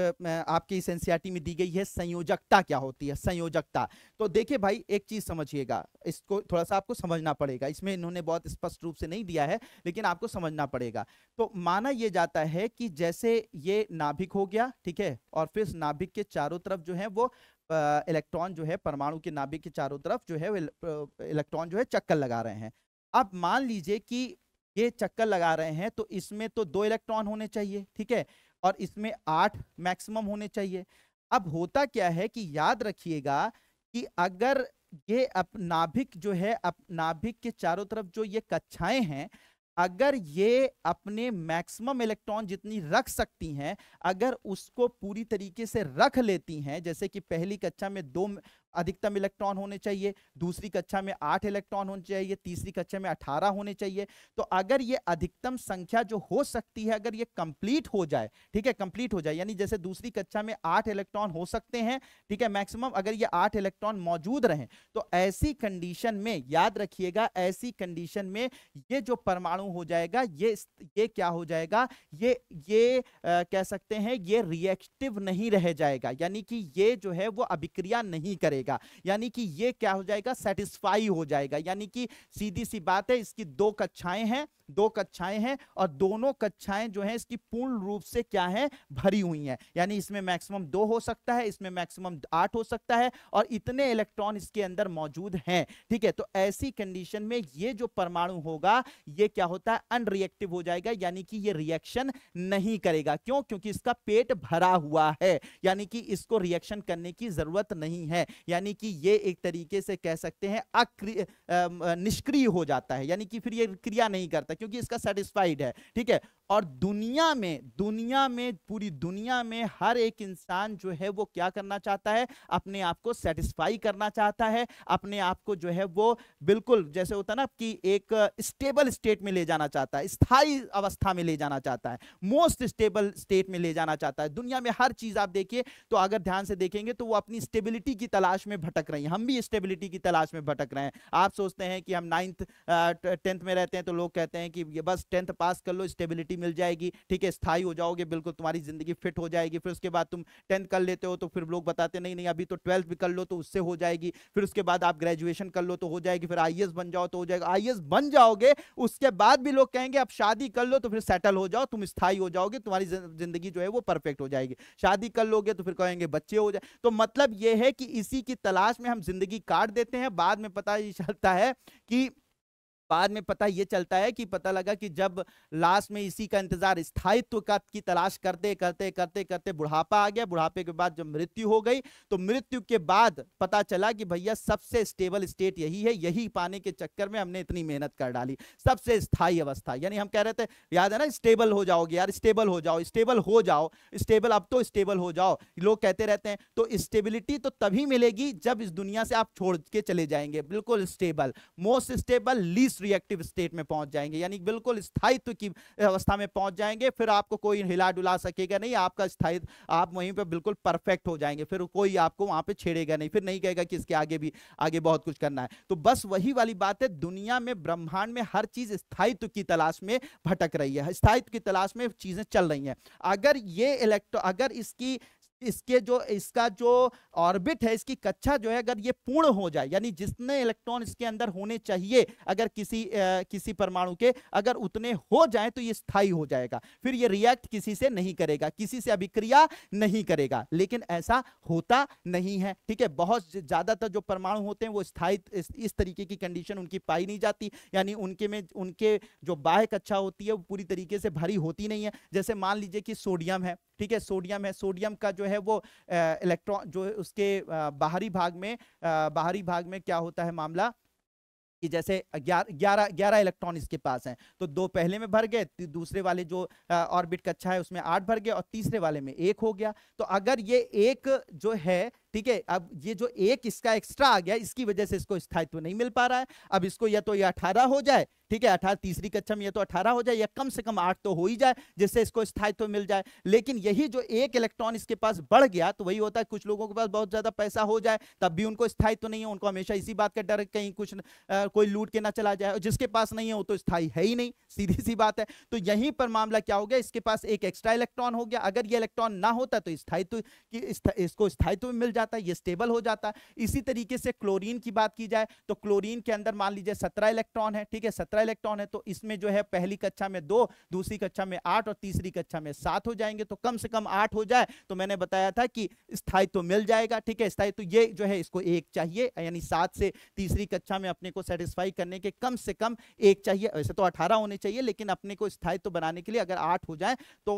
आपके इस एनसीआरटी में दी गई है संयोजकता क्या होती है संयोजकता तो देखिए भाई एक चीज़ समझिएगा इसको थोड़ा सा आपको समझना पड़ेगा इसमें इन्होंने बहुत स्पष्ट रूप से नहीं दिया है लेकिन आपको समझना पड़ेगा तो माना यह जाता है कि जैसे ये नाभिक हो गया ठीक है और फिर नाभिक के चारों तरफ जो है वो इलेक्ट्रॉन जो है परमाणु के नाभिक के चारों तरफ जो है इलेक्ट्रॉन जो है चक्कर लगा रहे हैं अब मान लीजिए कि के चक्कर लगा रहे हैं तो इसमें तो दो इलेक्ट्रॉन होने चाहिए ठीक है और इसमें आठ मैक्सिमम होने चाहिए अब होता क्या है कि याद रखिएगा कि अगर ये अप नाभिक जो है अप नाभिक के चारों तरफ जो ये कक्षाएं हैं अगर ये अपने मैक्सिमम इलेक्ट्रॉन जितनी रख सकती हैं अगर उसको पूरी तरीके से रख लेती हैं जैसे कि पहली कक्षा में दो अधिकतम इलेक्ट्रॉन होने चाहिए दूसरी कक्षा में आठ इलेक्ट्रॉन होने चाहिए तीसरी कक्षा में अठारह होने चाहिए तो अगर ये अधिकतम संख्या जो हो सकती है अगर ये कंप्लीट हो जाए ठीक है कंप्लीट हो जाए यानी जैसे दूसरी कक्षा में आठ इलेक्ट्रॉन हो सकते हैं ठीक है मैक्सिमम अगर ये आठ इलेक्ट्रॉन मौजूद रहे तो ऐसी कंडीशन में याद रखिएगा ऐसी कंडीशन में ये जो परमाणु हो जाएगा ये ये क्या हो जाएगा ये ये आ, कह सकते हैं ये रिएक्टिव नहीं रह जाएगा यानी कि ये जो है वो अभिक्रिया नहीं करेगा रहेगा यानी कि ये क्या हो जाएगा सेटिस्फाई हो जाएगा यानी कि सीधी सी बात है इसकी दो कक्षाएं हैं दो कक्षाएं हैं और दोनों कक्षाएं जो हैं इसकी पूर्ण रूप से क्या है भरी हुई हैं यानी इसमें मैक्सिमम दो हो सकता है इसमें मैक्सिमम आठ हो सकता है और इतने इलेक्ट्रॉन इसके अंदर मौजूद हैं ठीक है तो ऐसी कंडीशन में ये जो परमाणु होगा ये क्या होता है अनरिएक्टिव हो जाएगा यानी कि ये रिएक्शन नहीं करेगा क्यों क्योंकि इसका पेट भरा हुआ है यानी कि इसको रिएक्शन करने की जरूरत नहीं है यानी कि ये एक तरीके से कह सकते हैं निष्क्रिय हो जाता है यानी कि फिर ये क्रिया नहीं करता क्योंकि इसका सेटिस्फाइड है ठीक है और दुनिया में दुनिया में पूरी दुनिया में हर एक इंसान जो है वो क्या करना चाहता है अपने आप को सेटिस्फाई करना चाहता है अपने आप को जो है वो बिल्कुल जैसे होता ना कि एक स्टेबल स्टेट में ले जाना चाहता है स्थायी अवस्था में ले जाना चाहता है मोस्ट स्टेबल स्टेट में ले जाना चाहता है दुनिया में हर चीज आप देखिए तो अगर ध्यान से देखेंगे तो वो अपनी स्टेबिलिटी की तलाश में भटक रही है हम भी स्टेबिलिटी की तलाश में भटक रहे हैं आप सोचते हैं कि हम नाइन्थ टेंथ में रहते हैं तो लोग कहते हैं कि बस टेंथ पास कर लो स्टेबिलिटी मिल जाएगी ठीक है स्थायी हो जाओगे बिल्कुल तुम्हारी जिंदगी फिट हो जाएगी फिर उसके बाद तुम टेंथ कर लेते हो तो फिर लोग बताते नहीं नहीं अभी तो ट्वेल्थ भी कर लो तो उससे हो जाएगी फिर उसके बाद आप ग्रेजुएशन कर लो तो हो जाएगी फिर आई बन जाओ तो हो जाएगा आई बन जाओगे उसके बाद भी लोग कहेंगे आप शादी कर लो तो फिर सेटल हो जाओ तुम स्थायी हो जाओगे तुम्हारी जिंदगी जो है वो परफेक्ट हो जाएगी शादी कर लोगे तो फिर कहेंगे बच्चे हो जाए तो मतलब ये है कि इसी की तलाश में हम जिंदगी काट देते हैं बाद में पता ही चलता है कि बाद में पता ये चलता है कि पता लगा कि जब लास्ट में इसी का इंतजार स्थायित्व का की तलाश करते करते करते करते बुढ़ापा आ गया बुढ़ापे के बाद जब मृत्यु हो गई तो मृत्यु के बाद पता चला कि भैया सबसे स्टेबल स्टेट यही है यही पाने के चक्कर में हमने इतनी मेहनत कर डाली सबसे स्थायी अवस्था यानी हम कह रहे थे याद है ना स्टेबल हो जाओगे यार स्टेबल हो जाओ स्टेबल हो जाओ स्टेबल अब तो स्टेबल हो जाओ लोग कहते रहते हैं तो स्टेबिलिटी तो तभी मिलेगी जब इस दुनिया से आप छोड़ के चले जाएंगे बिल्कुल stable most stable least reactive state में पहुंच जाएंगे यानी बिल्कुल स्थायित्व की अवस्था में पहुंच जाएंगे फिर आपको कोई हिला डुला सकेगा नहीं आपका स्थायित्व आप वहीं पर बिल्कुल परफेक्ट हो जाएंगे फिर कोई आपको वहां पर छेड़ेगा नहीं फिर नहीं कहेगा कि इसके आगे भी आगे बहुत कुछ करना है तो बस वही वाली बात है दुनिया में ब्रह्मांड में हर चीज स्थायित्व की तलाश में भटक रही है स्थायित्व की तलाश में चीजें चल रही हैं अगर ये इलेक्ट्रो अगर इसकी इसके जो इसका जो ऑर्बिट है इसकी कक्षा जो है अगर ये पूर्ण हो जाए यानी जितने इलेक्ट्रॉन इसके अंदर होने चाहिए अगर किसी आ, किसी परमाणु के अगर उतने हो जाए तो ये स्थायी हो जाएगा फिर ये रिएक्ट किसी से नहीं करेगा किसी से अभिक्रिया नहीं करेगा लेकिन ऐसा होता नहीं है ठीक है बहुत ज्यादातर जो परमाणु होते हैं वो स्थायी इस, इस तरीके की कंडीशन उनकी पाई नहीं जाती यानी उनके में उनके जो बाह्य कक्षा होती है वो पूरी तरीके से भरी होती नहीं है जैसे मान लीजिए कि सोडियम है ठीक है सोडियम है सोडियम का जो है है वो इलेक्ट्रॉन जो उसके बाहरी भाग में बाहरी भाग में क्या होता है मामला कि जैसे ग्यारह ग्यारह इलेक्ट्रॉन इसके पास हैं तो दो पहले में भर गए दूसरे वाले जो ऑर्बिट कक्षा है उसमें आठ भर गए और तीसरे वाले में एक हो गया तो अगर ये एक जो है ठीक है अब ये जो एक इसका एक्स्ट्रा आ गया इसकी वजह से इसको स्थायित्व नहीं मिल पा रहा है अब इसको या तो ये अठारह हो जाए ठीक है अठारह तीसरी कक्षा में ये तो अठारह हो जाए या कम से कम आठ तो हो ही जाए जिससे इसको स्थायित्व मिल जाए लेकिन यही जो एक इलेक्ट्रॉन इसके पास बढ़ गया तो वही होता है कुछ लोगों के पास बहुत ज्यादा पैसा हो जाए तब भी उनको स्थायित्व नहीं है उनको हमेशा इसी बात का डर कहीं कुछ कोई लूट के ना चला जाए और जिसके पास नहीं है वो तो स्थायी है ही नहीं सीधी सी बात है तो यहीं पर मामला क्या हो गया इसके पास एक एक्स्ट्रा इलेक्ट्रॉन हो गया अगर ये इलेक्ट्रॉन ना होता तो स्थायित्व इसको स्थायित्व मिल जाए जाता है ये स्टेबल हो जाता है इसी तरीके से क्लोरीन की बात की जाए तो क्लोरीन के अंदर मान लीजिए सत्रह इलेक्ट्रॉन है ठीक है सत्रह इलेक्ट्रॉन है तो इसमें जो है पहली कक्षा में दो दूसरी कक्षा में आठ और तीसरी कक्षा में सात हो जाएंगे तो कम से कम आठ हो जाए तो मैंने बताया था कि स्थायित्व तो मिल जाएगा ठीक है स्थायित्व तो ये जो है इसको एक चाहिए यानी सात से तीसरी कक्षा में अपने को सेटिस्फाई करने के कम से कम एक चाहिए वैसे तो अठारह होने चाहिए लेकिन अपने को स्थायित्व तो बनाने के लिए अगर आठ हो जाए तो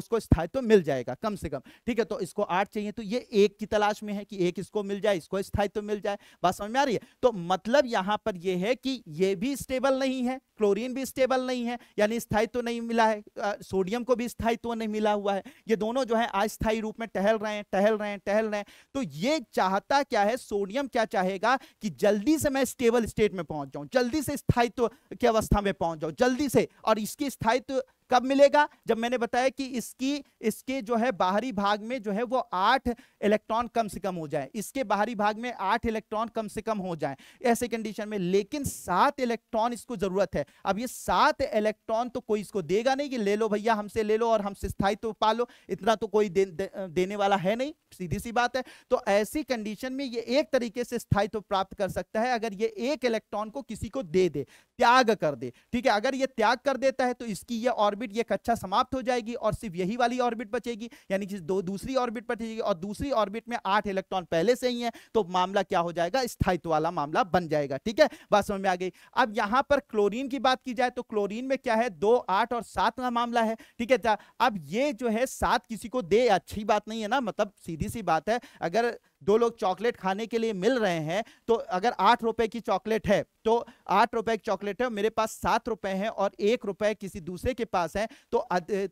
उसको स्थायित्व तो मिल जाएगा कम से कम ठीक है तो इसको आठ चाहिए तो ये एक की तलाश तलाश में है कि एक इसको मिल जाए इसको स्थायित्व मिल जाए बात समझ में आ रही है तो मतलब यहां पर यह है कि यह भी स्टेबल नहीं है क्लोरीन भी स्टेबल नहीं है यानी स्थायित्व तो नहीं मिला है सोडियम को भी स्थायित्व तो नहीं मिला हुआ है ये दोनों जो है अस्थायी रूप में टहल रहे हैं टहल रहे हैं टहल रहे हैं तो ये चाहता क्या है सोडियम क्या चाहेगा कि जल्दी से मैं स्टेबल स्टेट में पहुंच जाऊं जल्दी से स्थायित्व तो की अवस्था में पहुंच जाऊं जल्दी से और इसकी स्थायित्व कब मिलेगा जब मैंने बताया कि इसकी इसके जो है बाहरी भाग में जो है वो आठ इलेक्ट्रॉन कम से कम हो जाए इसके बाहरी भाग में आठ इलेक्ट्रॉन कम से कम हो जाए ऐसे कंडीशन में लेकिन सात इलेक्ट्रॉन इसको जरूरत है है अब ये सात इलेक्ट्रॉन तो कोई इसको देगा नहीं कि ले लो भैया हमसे ले लो और हमसे स्थायित्व तो पालो इतना तो कोई दे, दे, देने वाला है नहीं सीधी सी बात है तो ऐसी कंडीशन में ये एक तरीके से स्थायित्व तो प्राप्त कर सकता है अगर ये एक इलेक्ट्रॉन को किसी को दे दे त्याग कर दे ठीक है अगर ये त्याग कर देता है तो इसकी ये ऑर्बिट ये कक्षा समाप्त हो जाएगी और सिर्फ यही वाली ऑर्बिट बचेगी यानी कि दो दूसरी ऑर्बिट बचेगी और दूसरी ऑर्बिट में आठ इलेक्ट्रॉन पहले से ही है तो मामला क्या हो जाएगा स्थायित्व वाला मामला बन जाएगा ठीक है बात समझ में आ गई अब यहां पर क्लोरीन की बात की जाए तो क्लोरीन में क्या है दो आठ और सात का मामला है ठीक है अब ये जो है सात किसी को दे अच्छी बात नहीं है ना मतलब सीधी सी बात है अगर दो लोग चॉकलेट खाने के लिए मिल रहे हैं तो अगर आठ रुपए की चॉकलेट है तो आठ रुपए की चॉकलेट है मेरे पास सात रुपए हैं और एक रुपए किसी दूसरे के पास है तो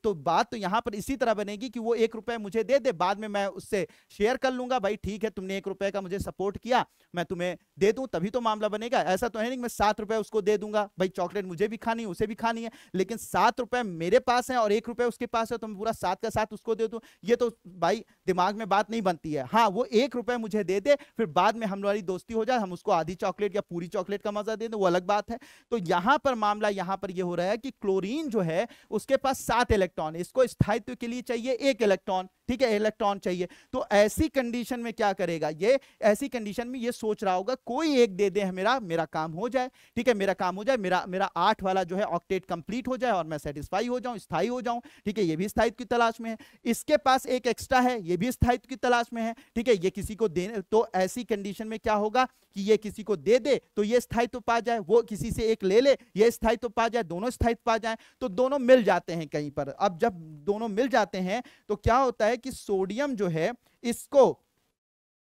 तो बात तो यहां पर इसी तरह बनेगी कि वो एक रुपए मुझे दे दे बाद में मैं उससे शेयर कर लूंगा भाई ठीक है तुमने एक रुपए का मुझे सपोर्ट किया मैं तुम्हें दे दूं तभी तो मामला बनेगा ऐसा तो है नहीं मैं सात रुपए उसको दे दूंगा भाई चॉकलेट मुझे भी खानी उसे भी खानी है लेकिन सात रुपए मेरे पास है और एक रुपए उसके पास है तो मैं पूरा सात का साथ उसको दे दूं ये तो भाई दिमाग में बात नहीं बनती है हाँ वो एक रुपए मुझे दे दे फिर बाद में हमारी दोस्ती हो जाए हम उसको आधी चॉकलेट या पूरी चॉकलेट का मजा दे दें वो अलग बात है तो यहां पर मामला यहां पर यह हो रहा है कि क्लोरीन जो है उसके पास सात इलेक्ट्रॉन इसको स्थायित्व के लिए चाहिए एक इलेक्ट्रॉन ठीक है इलेक्ट्रॉन चाहिए तो ऐसी कंडीशन में क्या करेगा ये ऐसी कंडीशन में ये सोच रहा होगा कोई एक दे दे मेरा मेरा काम हो जाए ठीक है मेरा काम हो जाए मेरा मेरा आठ वाला जो है ऑक्टेट कंप्लीट हो जाए और मैं सेटिस्फाई हो जाऊं स्थाई हो जाऊं ठीक है ये भी स्थायित्व की तलाश में है इसके पास एक एक्स्ट्रा है ये भी स्थायित्व की तलाश में है ठीक है ये किसी को देने तो ऐसी कंडीशन में क्या होगा कि ये किसी को दे दे तो ये स्थायित्व तो पा जाए वो किसी से एक ले ले ये स्थायित्व तो पा जाए दोनों स्थायित्व तो पा जाए तो दोनों मिल जाते हैं कहीं पर अब जब दोनों मिल जाते हैं तो क्या होता है कि सोडियम जो है इसको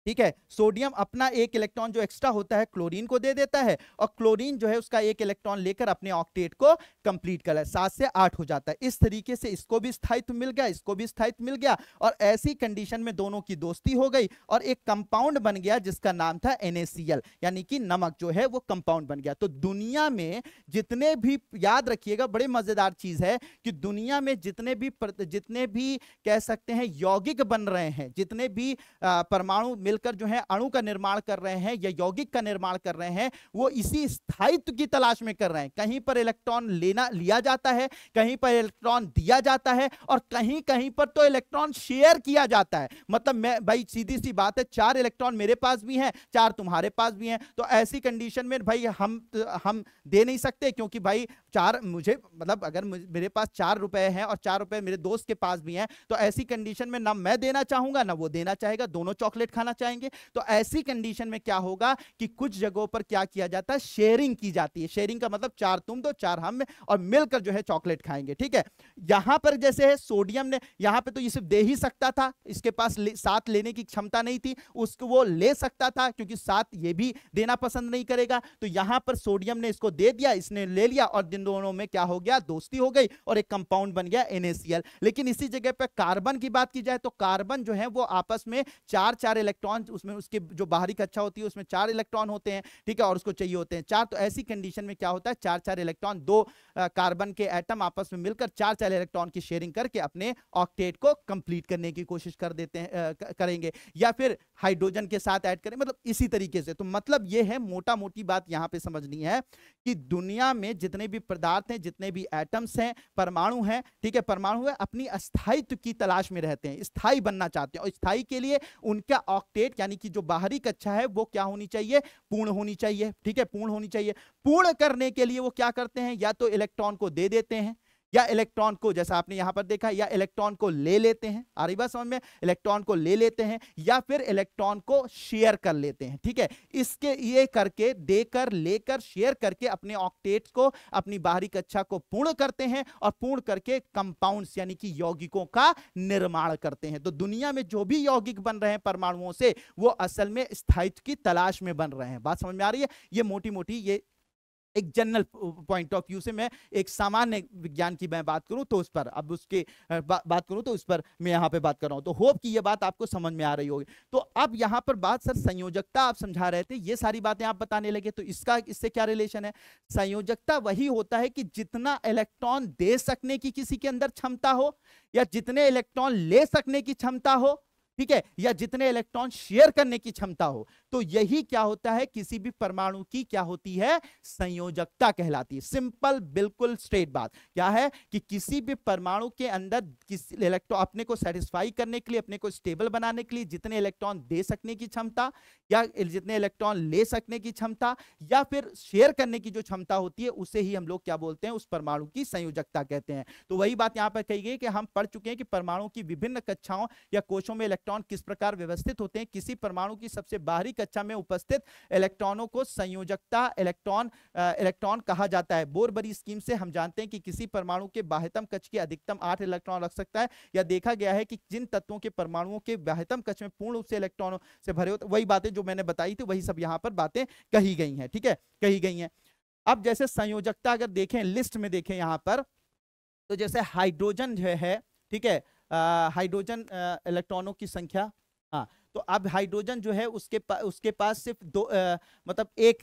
ठीक है सोडियम अपना एक इलेक्ट्रॉन जो एक्स्ट्रा होता है क्लोरीन को दे देता है और क्लोरीन जो है उसका एक इलेक्ट्रॉन लेकर अपने ऑक्टेट को कंप्लीट कर सात से आठ हो जाता है इस तरीके से इसको भी स्थायित्व मिल गया इसको भी स्थायित्व मिल गया और ऐसी कंडीशन में दोनों की दोस्ती हो गई और एक कंपाउंड बन गया जिसका नाम था एनएसीएल यानी कि नमक जो है वो कंपाउंड बन गया तो दुनिया में जितने भी याद रखिएगा बड़े मजेदार चीज है कि दुनिया में जितने भी जितने भी कह सकते हैं यौगिक बन रहे हैं जितने भी परमाणु मिल मिलकर जो है अणु का निर्माण कर रहे हैं या यौगिक का निर्माण कर रहे हैं वो इसी स्थायित्व की तलाश में कर रहे हैं कहीं पर इलेक्ट्रॉन लेना लिया जाता है कहीं पर इलेक्ट्रॉन दिया जाता है और कहीं कहीं पर तो इलेक्ट्रॉन शेयर किया जाता है मतलब मैं भाई सीधी सी बात है चार इलेक्ट्रॉन मेरे पास भी हैं चार तुम्हारे पास भी हैं तो ऐसी कंडीशन में भाई हम हम दे नहीं सकते क्योंकि भाई चार मुझे मतलब अगर मेरे पास चार रुपए हैं और चार रुपए मेरे दोस्त के पास भी हैं तो ऐसी कंडीशन में ना मैं देना चाहूंगा ना वो देना चाहेगा दोनों चॉकलेट खाना चाहेंगे तो ऐसी कंडीशन में क्या होगा कि कुछ जगहों पर क्या किया जाता है शेयरिंग की जाती है शेयरिंग का मतलब चार तुम दो चार हम और मिलकर जो है चॉकलेट खाएंगे ठीक है यहां पर जैसे है सोडियम ने यहां पर तो ये सिर्फ दे ही सकता था इसके पास ले, साथ लेने की क्षमता नहीं थी उसको वो ले सकता था क्योंकि साथ ये भी देना पसंद नहीं करेगा तो यहां पर सोडियम ने इसको दे दिया इसने ले लिया और दिन दोनों में क्या हो गया दोस्ती हो गई और एक कंपाउंड बन गया एनएसीएल लेकिन इसी जगह पर कार्बन की बात की जाए तो कार्बन जो है वो आपस में चार चार इलेक्ट्रॉन इलेक्ट्रॉन उसमें उसके जो बाहरी कक्षा होती है उसमें चार इलेक्ट्रॉन होते हैं ठीक है और उसको चाहिए होते हैं चार तो ऐसी कंडीशन में क्या होता है चार चार इलेक्ट्रॉन दो कार्बन के एटम आपस में मिलकर चार चार इलेक्ट्रॉन की शेयरिंग करके अपने ऑक्टेट को कंप्लीट करने की कोशिश कर देते हैं करेंगे या फिर हाइड्रोजन के साथ ऐड करें मतलब इसी तरीके से तो मतलब ये है मोटा मोटी बात यहाँ पे समझनी है कि दुनिया में जितने भी पदार्थ हैं जितने भी एटम्स हैं परमाणु हैं ठीक है परमाणु है अपनी अस्थायित्व की तलाश में रहते हैं स्थायी बनना चाहते हैं और स्थायी के लिए उनका ऑक्टेट स्टेट यानी कि जो बाहरी कक्षा है वो क्या होनी चाहिए पूर्ण होनी चाहिए ठीक है पूर्ण होनी चाहिए पूर्ण करने के लिए वो क्या करते हैं या तो इलेक्ट्रॉन को दे देते हैं या इलेक्ट्रॉन को जैसा आपने यहां पर देखा या इलेक्ट्रॉन को ले लेते हैं आ रही बात समझ में इलेक्ट्रॉन को ले लेते हैं या फिर इलेक्ट्रॉन को शेयर कर लेते हैं ठीक है इसके ये करके देकर लेकर शेयर करके अपने ऑक्टेट को अपनी बाहरी कक्षा को पूर्ण करते हैं और पूर्ण करके कंपाउंड यानी कि यौगिकों का निर्माण करते हैं तो दुनिया में जो भी यौगिक बन रहे हैं परमाणुओं से वो असल में स्थायित्व की तलाश में बन रहे हैं बात समझ में आ रही है ये मोटी मोटी ये एक जनरल पॉइंट ऑफ व्यू से मैं एक सामान्य विज्ञान की मैं बात करूं तो उस पर अब उसके बा, बात करूं तो उस पर मैं यहां पे बात कर रहा हूं तो होप कि ये बात आपको समझ में आ रही होगी तो अब यहां पर बात सर संयोजकता आप समझा रहे थे ये सारी बातें आप बताने लगे तो इसका इससे क्या रिलेशन है संयोजकता वही होता है कि जितना इलेक्ट्रॉन दे सकने की किसी के अंदर क्षमता हो या जितने इलेक्ट्रॉन ले सकने की क्षमता हो ठीक है या जितने इलेक्ट्रॉन शेयर करने की क्षमता हो तो यही क्या होता है किसी भी परमाणु की क्या होती है संयोजकता कहलाती है सिंपल बिल्कुल स्ट्रेट बात क्या है कि किसी भी परमाणु के अंदर किसी इलेक्ट्रॉन अपने को सेटिस्फाई करने के लिए अपने को स्टेबल बनाने के लिए जितने इलेक्ट्रॉन दे सकने की क्षमता या जितने इलेक्ट्रॉन ले सकने की क्षमता या फिर शेयर करने की जो क्षमता होती है उसे ही हम लोग क्या बोलते हैं उस परमाणु की संयोजकता कहते हैं तो वही बात यहां पर कही गई कि हम पढ़ चुके हैं कि परमाणु की विभिन्न कक्षाओं या कोषों में इलेक्ट्रॉन किस प्रकार व्यवस्थित होते हैं किसी परमाणु की सबसे बाहरी कक्षा में उपस्थित इलेक्ट्रॉनों को संयोजकता इलेक्ट्रॉन इलेक्ट्रॉन कहा जाता है बोरबरी स्कीम से हम जानते हैं कि किसी परमाणु के बाह्यतम कक्ष के अधिकतम आठ इलेक्ट्रॉन रख सकता है या देखा गया है कि जिन तत्वों के परमाणुओं के बाह्यतम कक्ष में पूर्ण रूप से इलेक्ट्रॉनों से भरे होते वही बातें जो मैंने बताई थी वही सब यहाँ पर बातें कही गई हैं ठीक है कही गई हैं अब जैसे संयोजकता अगर देखें लिस्ट में देखें यहाँ पर तो जैसे हाइड्रोजन जो है ठीक है हाइड्रोजन इलेक्ट्रॉनों की संख्या हाँ तो अब हाइड्रोजन जो है उसके पा, उसके पास सिर्फ दो आ, मतलब एक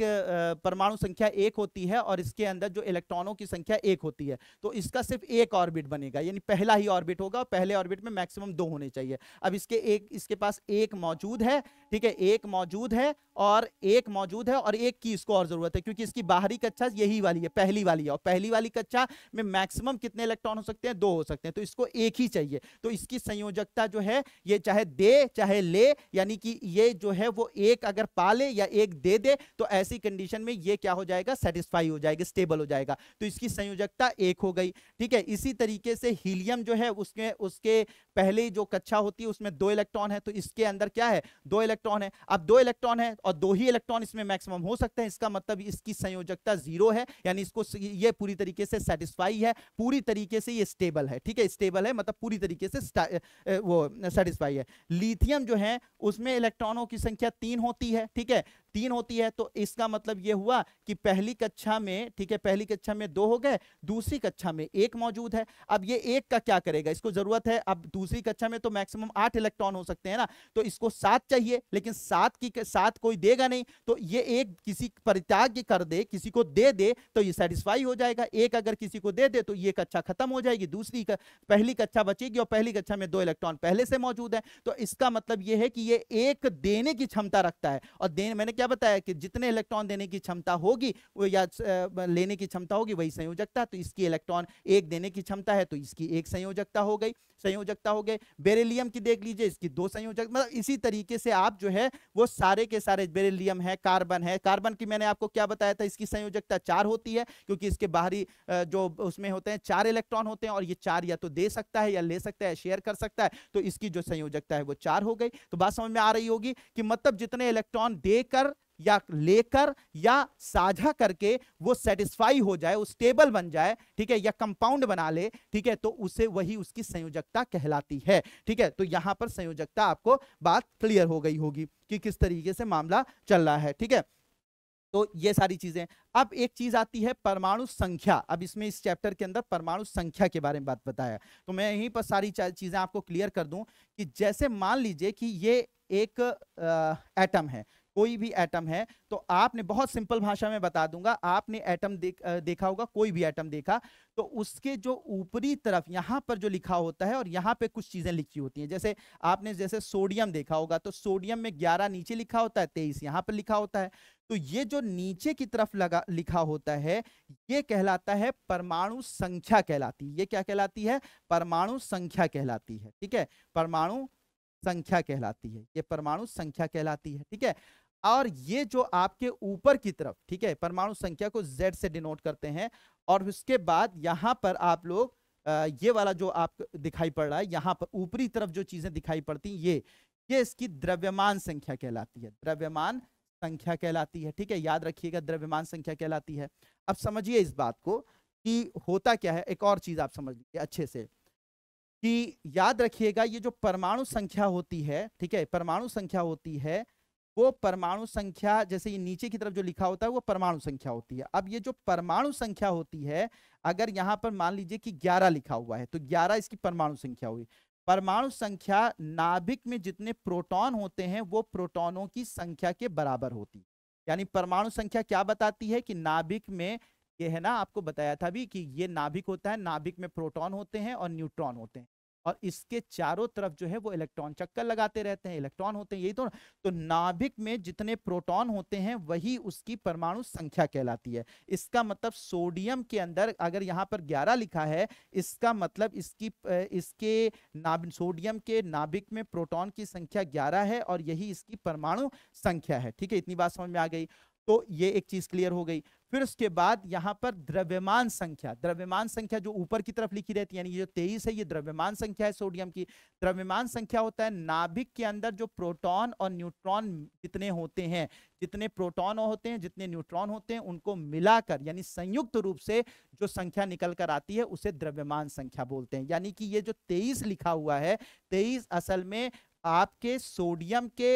परमाणु संख्या एक होती है और इसके अंदर जो इलेक्ट्रॉनों की संख्या एक होती है तो इसका सिर्फ एक ऑर्बिट बनेगा यानी पहला ही ऑर्बिट होगा और पहले ऑर्बिट में मैक्सिमम दो होने चाहिए अब इसके एक इसके पास एक मौजूद है ठीक है एक मौजूद है और एक मौजूद है और एक की इसको और जरूरत है क्योंकि इसकी बाहरी कक्षा यही वाली है पहली वाली है और पहली वाली कक्षा में मैक्सिमम कितने इलेक्ट्रॉन हो सकते हैं दो हो सकते हैं तो इसको एक ही चाहिए तो इसकी संयोजकता जो है ये चाहे दे चाहे ले यानी कि ये जो है वो एक अगर पाले या एक दे दे तो ऐसी कंडीशन में ये क्या हो जाएगा सेटिस्फाई हो जाएगा स्टेबल हो जाएगा तो इसकी संयोजकता एक हो गई ठीक है इसी तरीके से हीलियम जो है उसके उसके पहले जो कक्षा होती है उसमें दो इलेक्ट्रॉन है तो इसके अंदर क्या है दो इलेक्ट्रॉन है अब दो इलेक्ट्रॉन है और दो ही इलेक्ट्रॉन इसमें मैक्सिमम हो सकते हैं इसका मतलब इसकी संयोजकता जीरो है यानी इसको ये पूरी तरीके से सेटिस्फाई है पूरी तरीके से ये स्टेबल है ठीक है स्टेबल है मतलब पूरी तरीके से वो सेटिस्फाई है लिथियम जो है उसमें इलेक्ट्रॉनों की संख्या तीन होती है ठीक है तीन होती है तो इसका मतलब यह हुआ कि पहली कक्षा में ठीक है पहली कक्षा में दो हो गए दूसरी कक्षा में एक मौजूद है अब ये एक का क्या करेगा इसको जरूरत है अब दूसरी कक्षा में तो मैक्सिमम आठ इलेक्ट्रॉन हो सकते हैं ना तो इसको सात चाहिए लेकिन सात की सात कोई देगा नहीं तो ये एक किसी परित्याग कर दे किसी को दे दे तो ये सेटिस्फाई हो जाएगा एक अगर किसी को दे दे तो ये कक्षा खत्म हो जाएगी दूसरी पहली कक्षा बचेगी और पहली कक्षा में दो इलेक्ट्रॉन पहले से मौजूद है तो इसका मतलब यह है कि ये एक देने की क्षमता रखता है और देने मैंने क्या क्या बताया कि जितने इलेक्ट्रॉन देने की क्षमता होगी या लेने की क्षमता होगी वही संयोजकता तो इसकी इलेक्ट्रॉन एक देने की क्षमता है तो इसकी एक संयोजकता हो गई संयोजकता हो गई बेरेलियम की देख लीजिए इसकी दो संयोजक मतलब इसी तरीके से आप जो है वो सारे के सारे बेरेलियम है कार्बन है कार्बन की मैंने आपको क्या बताया था इसकी संयोजकता चार होती है क्योंकि इसके बाहरी जो उसमें होते हैं चार इलेक्ट्रॉन होते हैं और ये चार या तो दे सकता है या ले सकता है शेयर कर सकता है तो इसकी जो संयोजकता है वो चार हो गई तो बात समझ में आ रही होगी कि मतलब जितने इलेक्ट्रॉन देकर या लेकर या साझा करके वो सेटिस्फाई हो जाए वो स्टेबल बन जाए ठीक है या कंपाउंड बना ले ठीक है तो उसे वही उसकी संयोजकता कहलाती है ठीक है तो यहां पर संयोजकता आपको बात क्लियर हो गई होगी कि किस तरीके से मामला चल रहा है ठीक है तो ये सारी चीजें अब एक चीज आती है परमाणु संख्या अब इसमें इस चैप्टर के अंदर परमाणु संख्या के बारे में बात बताया तो मैं यहीं पर सारी चीजें आपको क्लियर कर दूं कि जैसे मान लीजिए कि ये एक एटम है कोई भी एटम है तो आपने बहुत सिंपल भाषा में बता दूंगा आपने एटम देख, देखा होगा कोई भी एटम देखा तो उसके जो ऊपरी तरफ यहाँ पर जो लिखा होता है और यहाँ पे कुछ चीजें लिखी होती हैं जैसे आपने जैसे सोडियम देखा होगा तो सोडियम में ग्यारह नीचे लिखा होता है तेईस यहाँ पर लिखा होता है तो ये जो नीचे की तरफ लगा लिखा होता है ये कहलाता है परमाणु संख्या कहलाती है ये क्या कहलाती है परमाणु संख्या कहलाती है ठीक है परमाणु संख्या कहलाती है ये परमाणु संख्या कहलाती है ठीक है और ये जो आपके ऊपर की तरफ ठीक है परमाणु संख्या को जेड से डिनोट करते हैं और उसके बाद यहाँ पर आप लोग ये वाला जो आप दिखाई पड़ रहा है यहाँ पर ऊपरी तरफ जो चीजें दिखाई पड़ती ये ये इसकी द्रव्यमान संख्या कहलाती है द्रव्यमान संख्या कहलाती है ठीक है याद रखिएगा द्रव्यमान संख्या कहलाती है अब समझिए इस बात को कि होता क्या है एक और चीज आप समझ लीजिए अच्छे से कि याद रखिएगा ये जो परमाणु संख्या होती है ठीक है परमाणु संख्या होती है वो परमाणु संख्या जैसे ये नीचे की तरफ जो लिखा होता है वो परमाणु संख्या होती है अब ये जो परमाणु संख्या होती है अगर यहाँ पर मान लीजिए कि 11 लिखा हुआ है तो 11 इसकी परमाणु संख्या हुई परमाणु संख्या नाभिक में जितने प्रोटॉन होते हैं वो प्रोटॉनों की संख्या के बराबर होती है यानी परमाणु संख्या क्या बताती है कि नाभिक में यह है ना आपको बताया था भी कि ये नाभिक होता है नाभिक में प्रोटॉन होते हैं और न्यूट्रॉन होते हैं और इसके चारों तरफ जो है वो इलेक्ट्रॉन चक्कर लगाते रहते हैं इलेक्ट्रॉन होते हैं यही तो तो नाभिक में जितने प्रोटॉन होते हैं वही उसकी परमाणु संख्या कहलाती है इसका मतलब सोडियम के अंदर अगर यहाँ पर 11 लिखा है इसका मतलब इसकी इसके नाभ सोडियम के नाभिक में प्रोटॉन की संख्या ग्यारह है और यही इसकी परमाणु संख्या है ठीक है इतनी बात समझ में आ गई तो ये एक चीज क्लियर हो गई फिर उसके बाद यहाँ पर द्रव्यमान संख्या द्रव्यमान संख्या जो ऊपर की तरफ लिखी रहती है यानी जो तेईस है ये द्रव्यमान संख्या है सोडियम की द्रव्यमान संख्या होता है नाभिक के अंदर जो प्रोटॉन और न्यूट्रॉन जितने होते हैं जितने प्रोटॉन होते हैं जितने न्यूट्रॉन होते हैं उनको मिलाकर यानी संयुक्त रूप से जो संख्या निकल कर आती है उसे द्रव्यमान संख्या बोलते हैं यानी कि ये जो तेईस लिखा हुआ है तेईस असल में आपके सोडियम के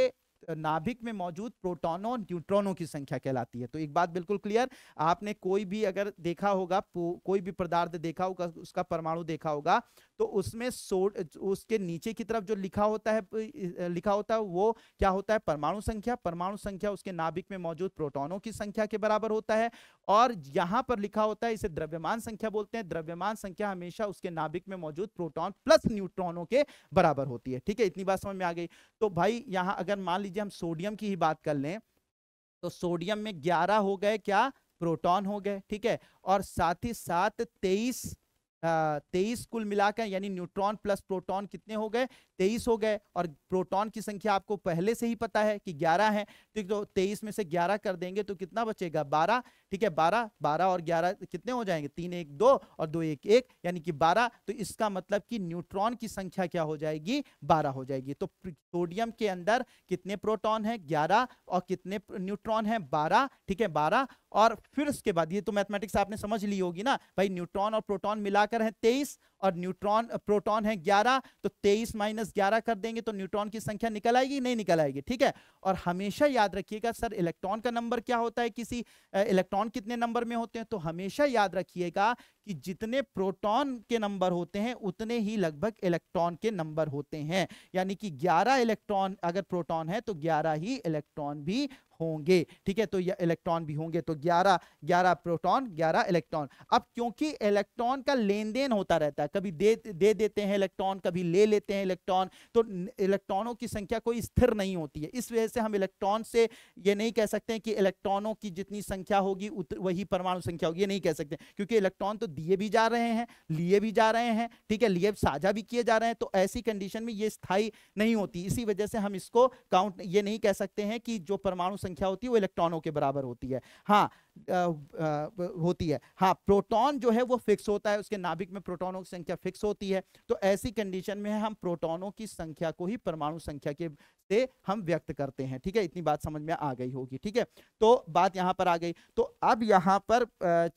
नाभिक में मौजूद प्रोटोनों न्यूट्रॉनों की संख्या कहलाती है तो एक बात बिल्कुल क्लियर आपने कोई भी अगर देखा होगा कोई भी पदार्थ देखा होगा उसका परमाणु देखा होगा तो उसमें सोड उसके नीचे की तरफ जो लिखा होता है लिखा होता है वो क्या होता है परमाणु संख्या परमाणु संख्या उसके नाभिक में मौजूद प्रोटोनों की संख्या के बराबर होता है और यहाँ पर लिखा होता है इसे द्रव्यमान संख्या बोलते हैं द्रव्यमान संख्या हमेशा उसके नाभिक में मौजूद प्रोटॉन प्लस न्यूट्रॉनों के बराबर होती है ठीक है इतनी बात समझ में आ गई तो भाई यहाँ अगर मान लीजिए हम सोडियम की ही बात कर लें तो सोडियम में ग्यारह हो गए क्या प्रोटॉन हो गए ठीक है और साथ ही साथ तेईस तेईस कुल मिलाकर यानी न्यूट्रॉन प्लस प्रोटॉन कितने हो गए तेईस हो गए और प्रोटॉन की संख्या आपको पहले से ही पता है कि ग्यारह है ठीक तो तेईस में से ग्यारह कर देंगे तो कितना बचेगा बारह ठीक है बारह बारह और ग्यारह कितने हो जाएंगे तीन एक दो और दो एक एक यानी कि बारह तो इसका मतलब कि न्यूट्रॉन की संख्या क्या हो जाएगी बारह हो जाएगी तो सोडियम के अंदर कितने प्रोटॉन है ग्यारह और कितने न्यूट्रॉन है बारह ठीक है बारह और फिर उसके बाद ये तो मैथमेटिक्स आपने समझ ली होगी ना भाई न्यूट्रॉन और प्रोटॉन मिलाकर है तेईस और न्यूट्रॉन प्रोटॉन है ग्यारह तो तेईस माइनस ग्यारह कर देंगे तो न्यूट्रॉन की संख्या निकल आएगी नहीं निकल आएगी ठीक है और हमेशा याद रखिएगा सर इलेक्ट्रॉन का नंबर क्या होता है किसी इलेक्ट्रॉन कितने नंबर में होते हैं तो हमेशा याद रखिएगा कि जितने प्रोटॉन के नंबर होते हैं उतने ही लगभग इलेक्ट्रॉन के नंबर होते हैं यानी कि ग्यारह इलेक्ट्रॉन अगर प्रोटॉन है तो ग्यारह ही इलेक्ट्रॉन भी होंगे ठीक है तो ये इलेक्ट्रॉन भी होंगे तो 11 11 प्रोटॉन 11 इलेक्ट्रॉन अब क्योंकि इलेक्ट्रॉन का लेन देन होता रहता है कभी दे दे देते हैं इलेक्ट्रॉन कभी ले लेते हैं इलेक्ट्रॉन तो इलेक्ट्रॉनों की संख्या कोई स्थिर नहीं होती है इस वजह से हम इलेक्ट्रॉन से ये नहीं कह सकते कि इलेक्ट्रॉनों की जितनी संख्या होगी वही परमाणु संख्या होगी ये नहीं कह सकते क्योंकि इलेक्ट्रॉन तो दिए भी जा रहे हैं लिए भी जा रहे हैं ठीक है लिए साझा भी किए जा रहे हैं तो ऐसी कंडीशन में ये स्थायी नहीं होती इसी वजह से हम इसको काउंट ये नहीं कह सकते हैं कि जो परमाणु संख्या होती है वो इलेक्ट्रॉनों के बराबर होती है हाँ आ, आ, होती है हाँ प्रोटॉन जो है वो फिक्स होता है उसके नाभिक में प्रोटॉनों की संख्या फिक्स होती है तो ऐसी कंडीशन में हम प्रोटॉनों की संख्या को ही परमाणु संख्या के से हम व्यक्त करते हैं ठीक है इतनी बात समझ में आ गई होगी ठीक है तो बात यहाँ पर आ गई तो अब यहाँ पर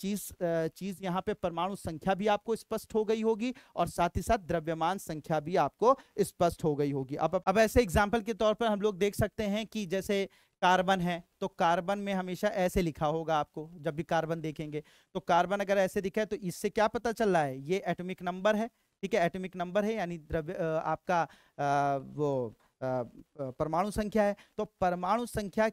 चीज चीज यहाँ पे परमाणु संख्या भी आपको स्पष्ट हो गई होगी और साथ ही साथ द्रव्यमान संख्या भी आपको स्पष्ट हो गई होगी अब अब ऐसे एग्जाम्पल के तौर पर हम लोग देख सकते हैं कि जैसे कार्बन है तो कार्बन में हमेशा ऐसे लिखा होगा आपको जब भी कार्बन देखेंगे तो कार्बन अगर ऐसे दिखा है तो इससे क्या पता चल रहा है ये एटॉमिक नंबर है ठीक है एटॉमिक नंबर है यानी द्रव्य आपका आ, वो परमाणु संख्या है तो परमाणु संख्या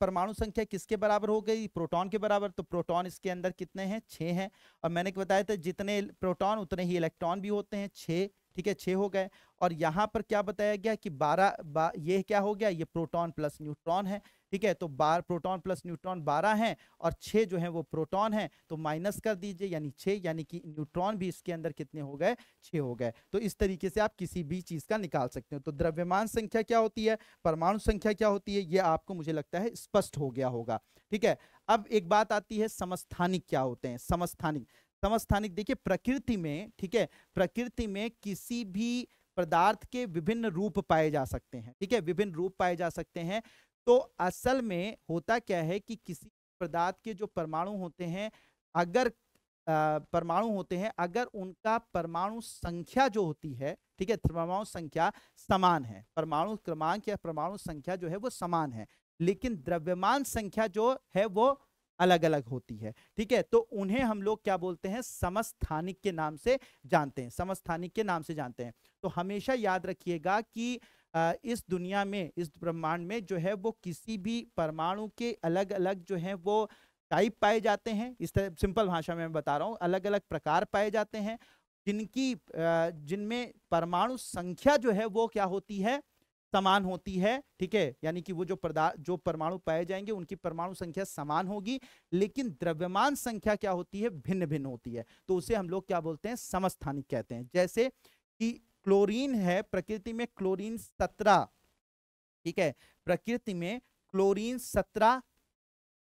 परमाणु संख्या किसके बराबर हो गई प्रोटॉन के बराबर तो प्रोटॉन इसके अंदर कितने हैं छः हैं और मैंने बताया था जितने प्रोटॉन उतने ही इलेक्ट्रॉन भी होते हैं छः ठीक है छः हो गए और यहाँ पर क्या बताया गया कि बारह बा, ये क्या हो गया ये प्रोटॉन प्लस न्यूट्रॉन है ठीक है तो बार प्रोटॉन प्लस न्यूट्रॉन बारह हैं और छः जो है वो प्रोटॉन है तो माइनस कर दीजिए यानी छः यानी कि न्यूट्रॉन भी इसके अंदर कितने हो गए छः हो गए तो इस तरीके से आप किसी भी चीज़ का निकाल सकते हो तो द्रव्यमान संख्या क्या होती है परमाणु संख्या क्या होती है ये आपको मुझे लगता है स्पष्ट हो गया होगा ठीक है अब एक बात आती है समस्थानिक क्या होते हैं समस्थानिक समस्थानिक देखिए प्रकृति में ठीक है प्रकृति में किसी भी पदार्थ के विभिन्न रूप पाए जा सकते हैं ठीक है विभिन्न रूप पाए जा सकते हैं तो असल में होता क्या है कि किसी पदार्थ के जो परमाणु होते हैं अगर परमाणु होते हैं अगर उनका परमाणु संख्या जो होती है ठीक है परमाणु संख्या समान है परमाणु क्रमांक या परमाणु संख्या जो है वो समान है लेकिन द्रव्यमान संख्या जो है वो अलग अलग होती है ठीक है तो उन्हें हम लोग क्या बोलते हैं समस्थानिक के नाम से जानते हैं समस्थानिक के नाम से जानते हैं तो हमेशा याद रखिएगा कि इस दुनिया में इस ब्रह्मांड में जो है वो किसी भी परमाणु के अलग अलग जो है वो टाइप पाए जाते हैं इस तरह सिंपल भाषा में मैं बता रहा हूँ अलग अलग प्रकार पाए जाते हैं जिनकी जिनमें परमाणु संख्या जो है वो क्या होती है समान होती है ठीक है यानी कि वो जो पदार्थ जो परमाणु पाए जाएंगे उनकी परमाणु संख्या समान होगी लेकिन द्रव्यमान संख्या क्या होती है भिन्न भिन्न होती है तो उसे हम लोग क्या बोलते हैं समस्थानिक कहते हैं जैसे कि क्लोरीन है प्रकृति में क्लोरीन सत्रह ठीक है प्रकृति में क्लोरीन सत्रह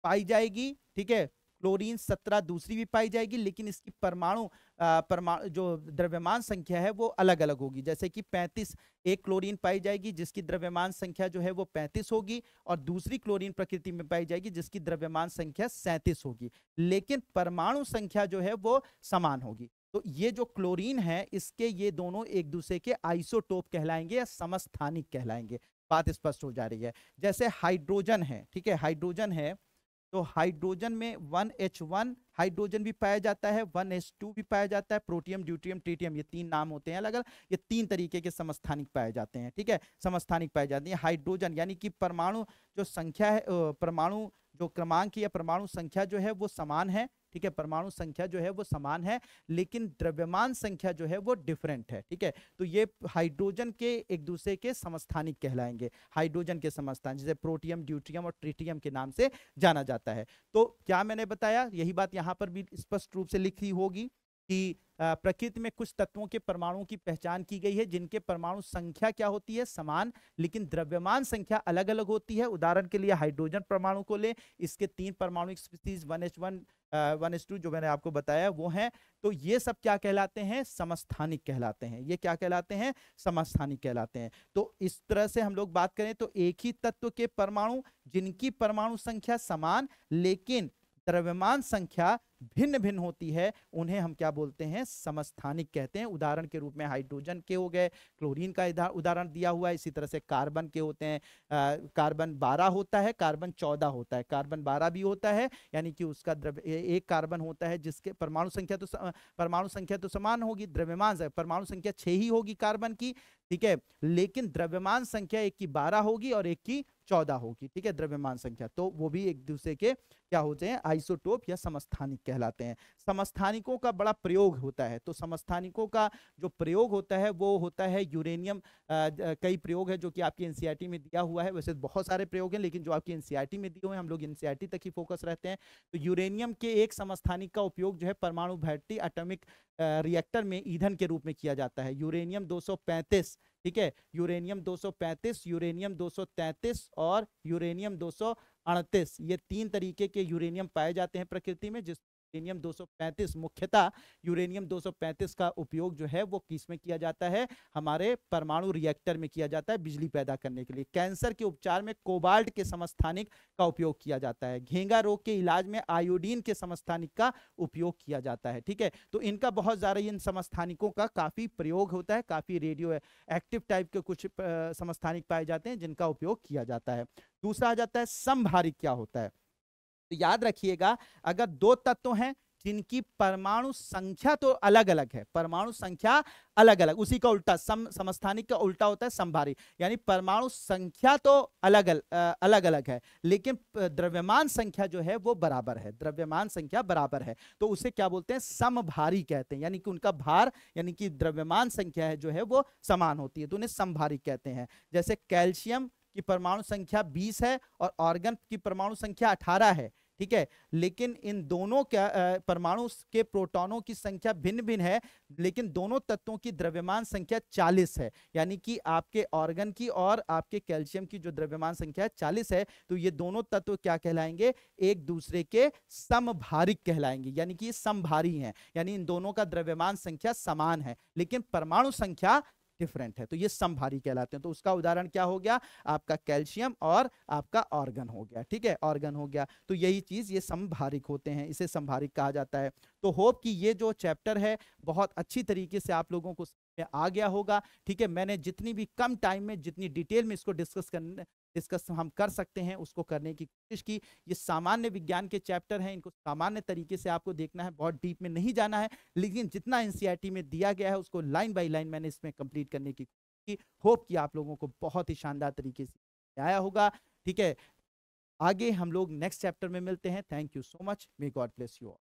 पाई जाएगी ठीक है क्लोरीन सत्रह दूसरी भी पाई जाएगी लेकिन इसकी परमाणु परमाणु जो द्रव्यमान संख्या है वो अलग अलग होगी जैसे कि 35 एक क्लोरीन पाई जाएगी जिसकी द्रव्यमान संख्या जो है वो 35 होगी और दूसरी क्लोरीन प्रकृति में पाई जाएगी जिसकी द्रव्यमान संख्या सैंतीस होगी लेकिन परमाणु संख्या जो है वो समान होगी तो ये जो क्लोरीन है इसके ये दोनों एक दूसरे के आइसोटोप कहलाएंगे या समस्थानिक कहलाएंगे बात स्पष्ट हो जा रही है जैसे हाइड्रोजन है ठीक है हाइड्रोजन है तो हाइड्रोजन में वन एच वन हाइड्रोजन भी पाया जाता है वन एस टू भी पाया जाता है प्रोटियम ड्यूट्रियम ट्रीटियम ये तीन नाम होते हैं अलग अलग ये तीन तरीके के समस्थानिक पाए जाते हैं ठीक है समस्थानिक पाए जाते हैं हाइड्रोजन यानी कि परमाणु जो संख्या है परमाणु जो क्रमांक या परमाणु संख्या जो है वो समान है ठीक है परमाणु संख्या जो है वो समान है लेकिन द्रव्यमान संख्या जो है वो डिफरेंट है ठीक है तो ये हाइड्रोजन के एक दूसरे के समस्थानिक कहलाएंगे हाइड्रोजन के समस्थान जिसे प्रोटियम ड्यूट्रियम और ट्रिटियम के नाम से जाना जाता है तो क्या मैंने बताया यही बात यहाँ पर भी स्पष्ट रूप से लिखी होगी कि प्रकृति में कुछ तत्वों के परमाणुओं की पहचान की गई है जिनके परमाणु संख्या क्या होती है समान लेकिन द्रव्यमान संख्या अलग अलग होती है उदाहरण के लिए हाइड्रोजन परमाणु को ले इसके तीन परमाणु species one H one one S two जो मैंने आपको बताया वो हैं तो ये सब क्या कहलाते हैं समस्थानिक कहलाते हैं ये क्या कहलाते हैं समस्थानिक कहलाते हैं तो इस तरह से हम लोग बात करें तो एक ही तत्व के परमाणु जिनकी परमाणु संख्या समान लेकिन द्रव्यमान संख्या भिन्न भिन्न होती है उन्हें हम क्या बोलते हैं समस्थानिक कहते हैं उदाहरण के रूप में हाइड्रोजन के हो गए क्लोरीन का उदाहरण दिया हुआ है इसी तरह से कार्बन के होते हैं कार्बन बारह होता है कार्बन चौदह होता है कार्बन बारह भी होता है यानी कि उसका द्रव्य एक कार्बन होता है जिसके परमाणु संख्या तो परमाणु संख्या तो समान होगी द्रव्यमान परमाणु संख्या छह ही होगी कार्बन की ठीक है लेकिन द्रव्यमान संख्या एक की बारह होगी और एक की चौदह होगी ठीक है द्रव्यमान संख्या तो वो भी एक दूसरे के क्या होते हैं आइसोटोप या समस्थानिक कहलाते हैं समस्थानिकों का बड़ा प्रयोग होता है तो समस्थानिकों का जो प्रयोग होता है वो होता है यूरेनियम कई प्रयोग है जो कि आपकी एनसीईआरटी e में दिया हुआ है वैसे बहुत सारे प्रयोग हैं लेकिन जो आपकी एनसीईआरटी e में दिए हुए हम लोग एनसीईआरटी e तक ही फोकस रहते हैं तो यूरेनियम के एक समस्थानिक का उपयोग जो है परमाणु भट्टी एटमिक रिएक्टर में ईंधन के रूप में किया जाता है यूरेनियम दो ठीक है यूरेनियम 235 यूरेनियम 233 और यूरेनियम 238 ये तीन तरीके के यूरेनियम पाए जाते हैं प्रकृति में जिस यूरेनियम 235 मुख्यतः यूरेनियम 235 का उपयोग जो है वो किस में किया जाता है हमारे परमाणु रिएक्टर में किया जाता है बिजली पैदा करने के लिए कैंसर के उपचार में कोबाल्ट के समस्थानिक का उपयोग किया जाता है घेंगा रोग के इलाज में आयोडीन के समस्थानिक का उपयोग किया जाता है ठीक है तो इनका बहुत ज़्यादा इन समस्थानिकों का काफ़ी प्रयोग होता है काफ़ी रेडियो एक्टिव टाइप के कुछ समस्थानिक पाए जाते हैं जिनका उपयोग किया जाता है दूसरा आ जाता है संभारिक क्या होता है तो याद रखिएगा अगर दो तत्व हैं जिनकी परमाणु संख्या तो अलग अलग है परमाणु संख्या अलग अलग उसी का उल्टा सम समस्थानिक का उल्टा होता है संभारी यानी परमाणु संख्या तो अलग अलग अलग अलग है लेकिन द्रव्यमान संख्या जो है वो बराबर है द्रव्यमान संख्या बराबर है तो उसे क्या बोलते हैं समभारी कहते हैं यानी कि उनका भार यानी कि द्रव्यमान संख्या है जो है वो समान होती है तो उन्हें संभारी कहते हैं जैसे कैल्शियम की परमाणु संख्या 20 है और ऑर्गन की परमाणु संख्या 18 है ठीक है लेकिन इन दोनों का परमाणु के प्रोटॉनों की संख्या भिन्न भिन्न है लेकिन दोनों तत्वों की द्रव्यमान संख्या 40 है यानी कि आपके ऑर्गन की और आपके कैल्शियम की जो द्रव्यमान संख्या 40 है तो ये दोनों तत्व क्या कहलाएंगे एक दूसरे के समभारिक कहलाएंगे यानी कि समभारी हैं यानी इन दोनों का द्रव्यमान संख्या समान है लेकिन परमाणु संख्या डिफरेंट है तो ये संभारी कहलाते हैं तो उसका उदाहरण क्या हो गया आपका कैल्शियम और आपका ऑर्गन हो गया ठीक है ऑर्गन हो गया तो यही चीज ये संभारिक होते हैं इसे संभारिक कहा जाता है तो होप कि ये जो चैप्टर है बहुत अच्छी तरीके से आप लोगों को आ गया होगा ठीक है मैंने जितनी भी कम टाइम में जितनी डिटेल में इसको डिस्कस करने डिस्कस हम कर सकते हैं उसको करने की कोशिश की ये सामान्य विज्ञान के चैप्टर हैं इनको सामान्य तरीके से आपको देखना है बहुत डीप में नहीं जाना है लेकिन जितना एन में दिया गया है उसको लाइन बाई लाइन मैंने इसमें कंप्लीट करने की कोशिश की होप कि आप लोगों को बहुत ही शानदार तरीके से आया होगा ठीक है आगे हम लोग नेक्स्ट चैप्टर में मिलते हैं thank you so much may God bless you all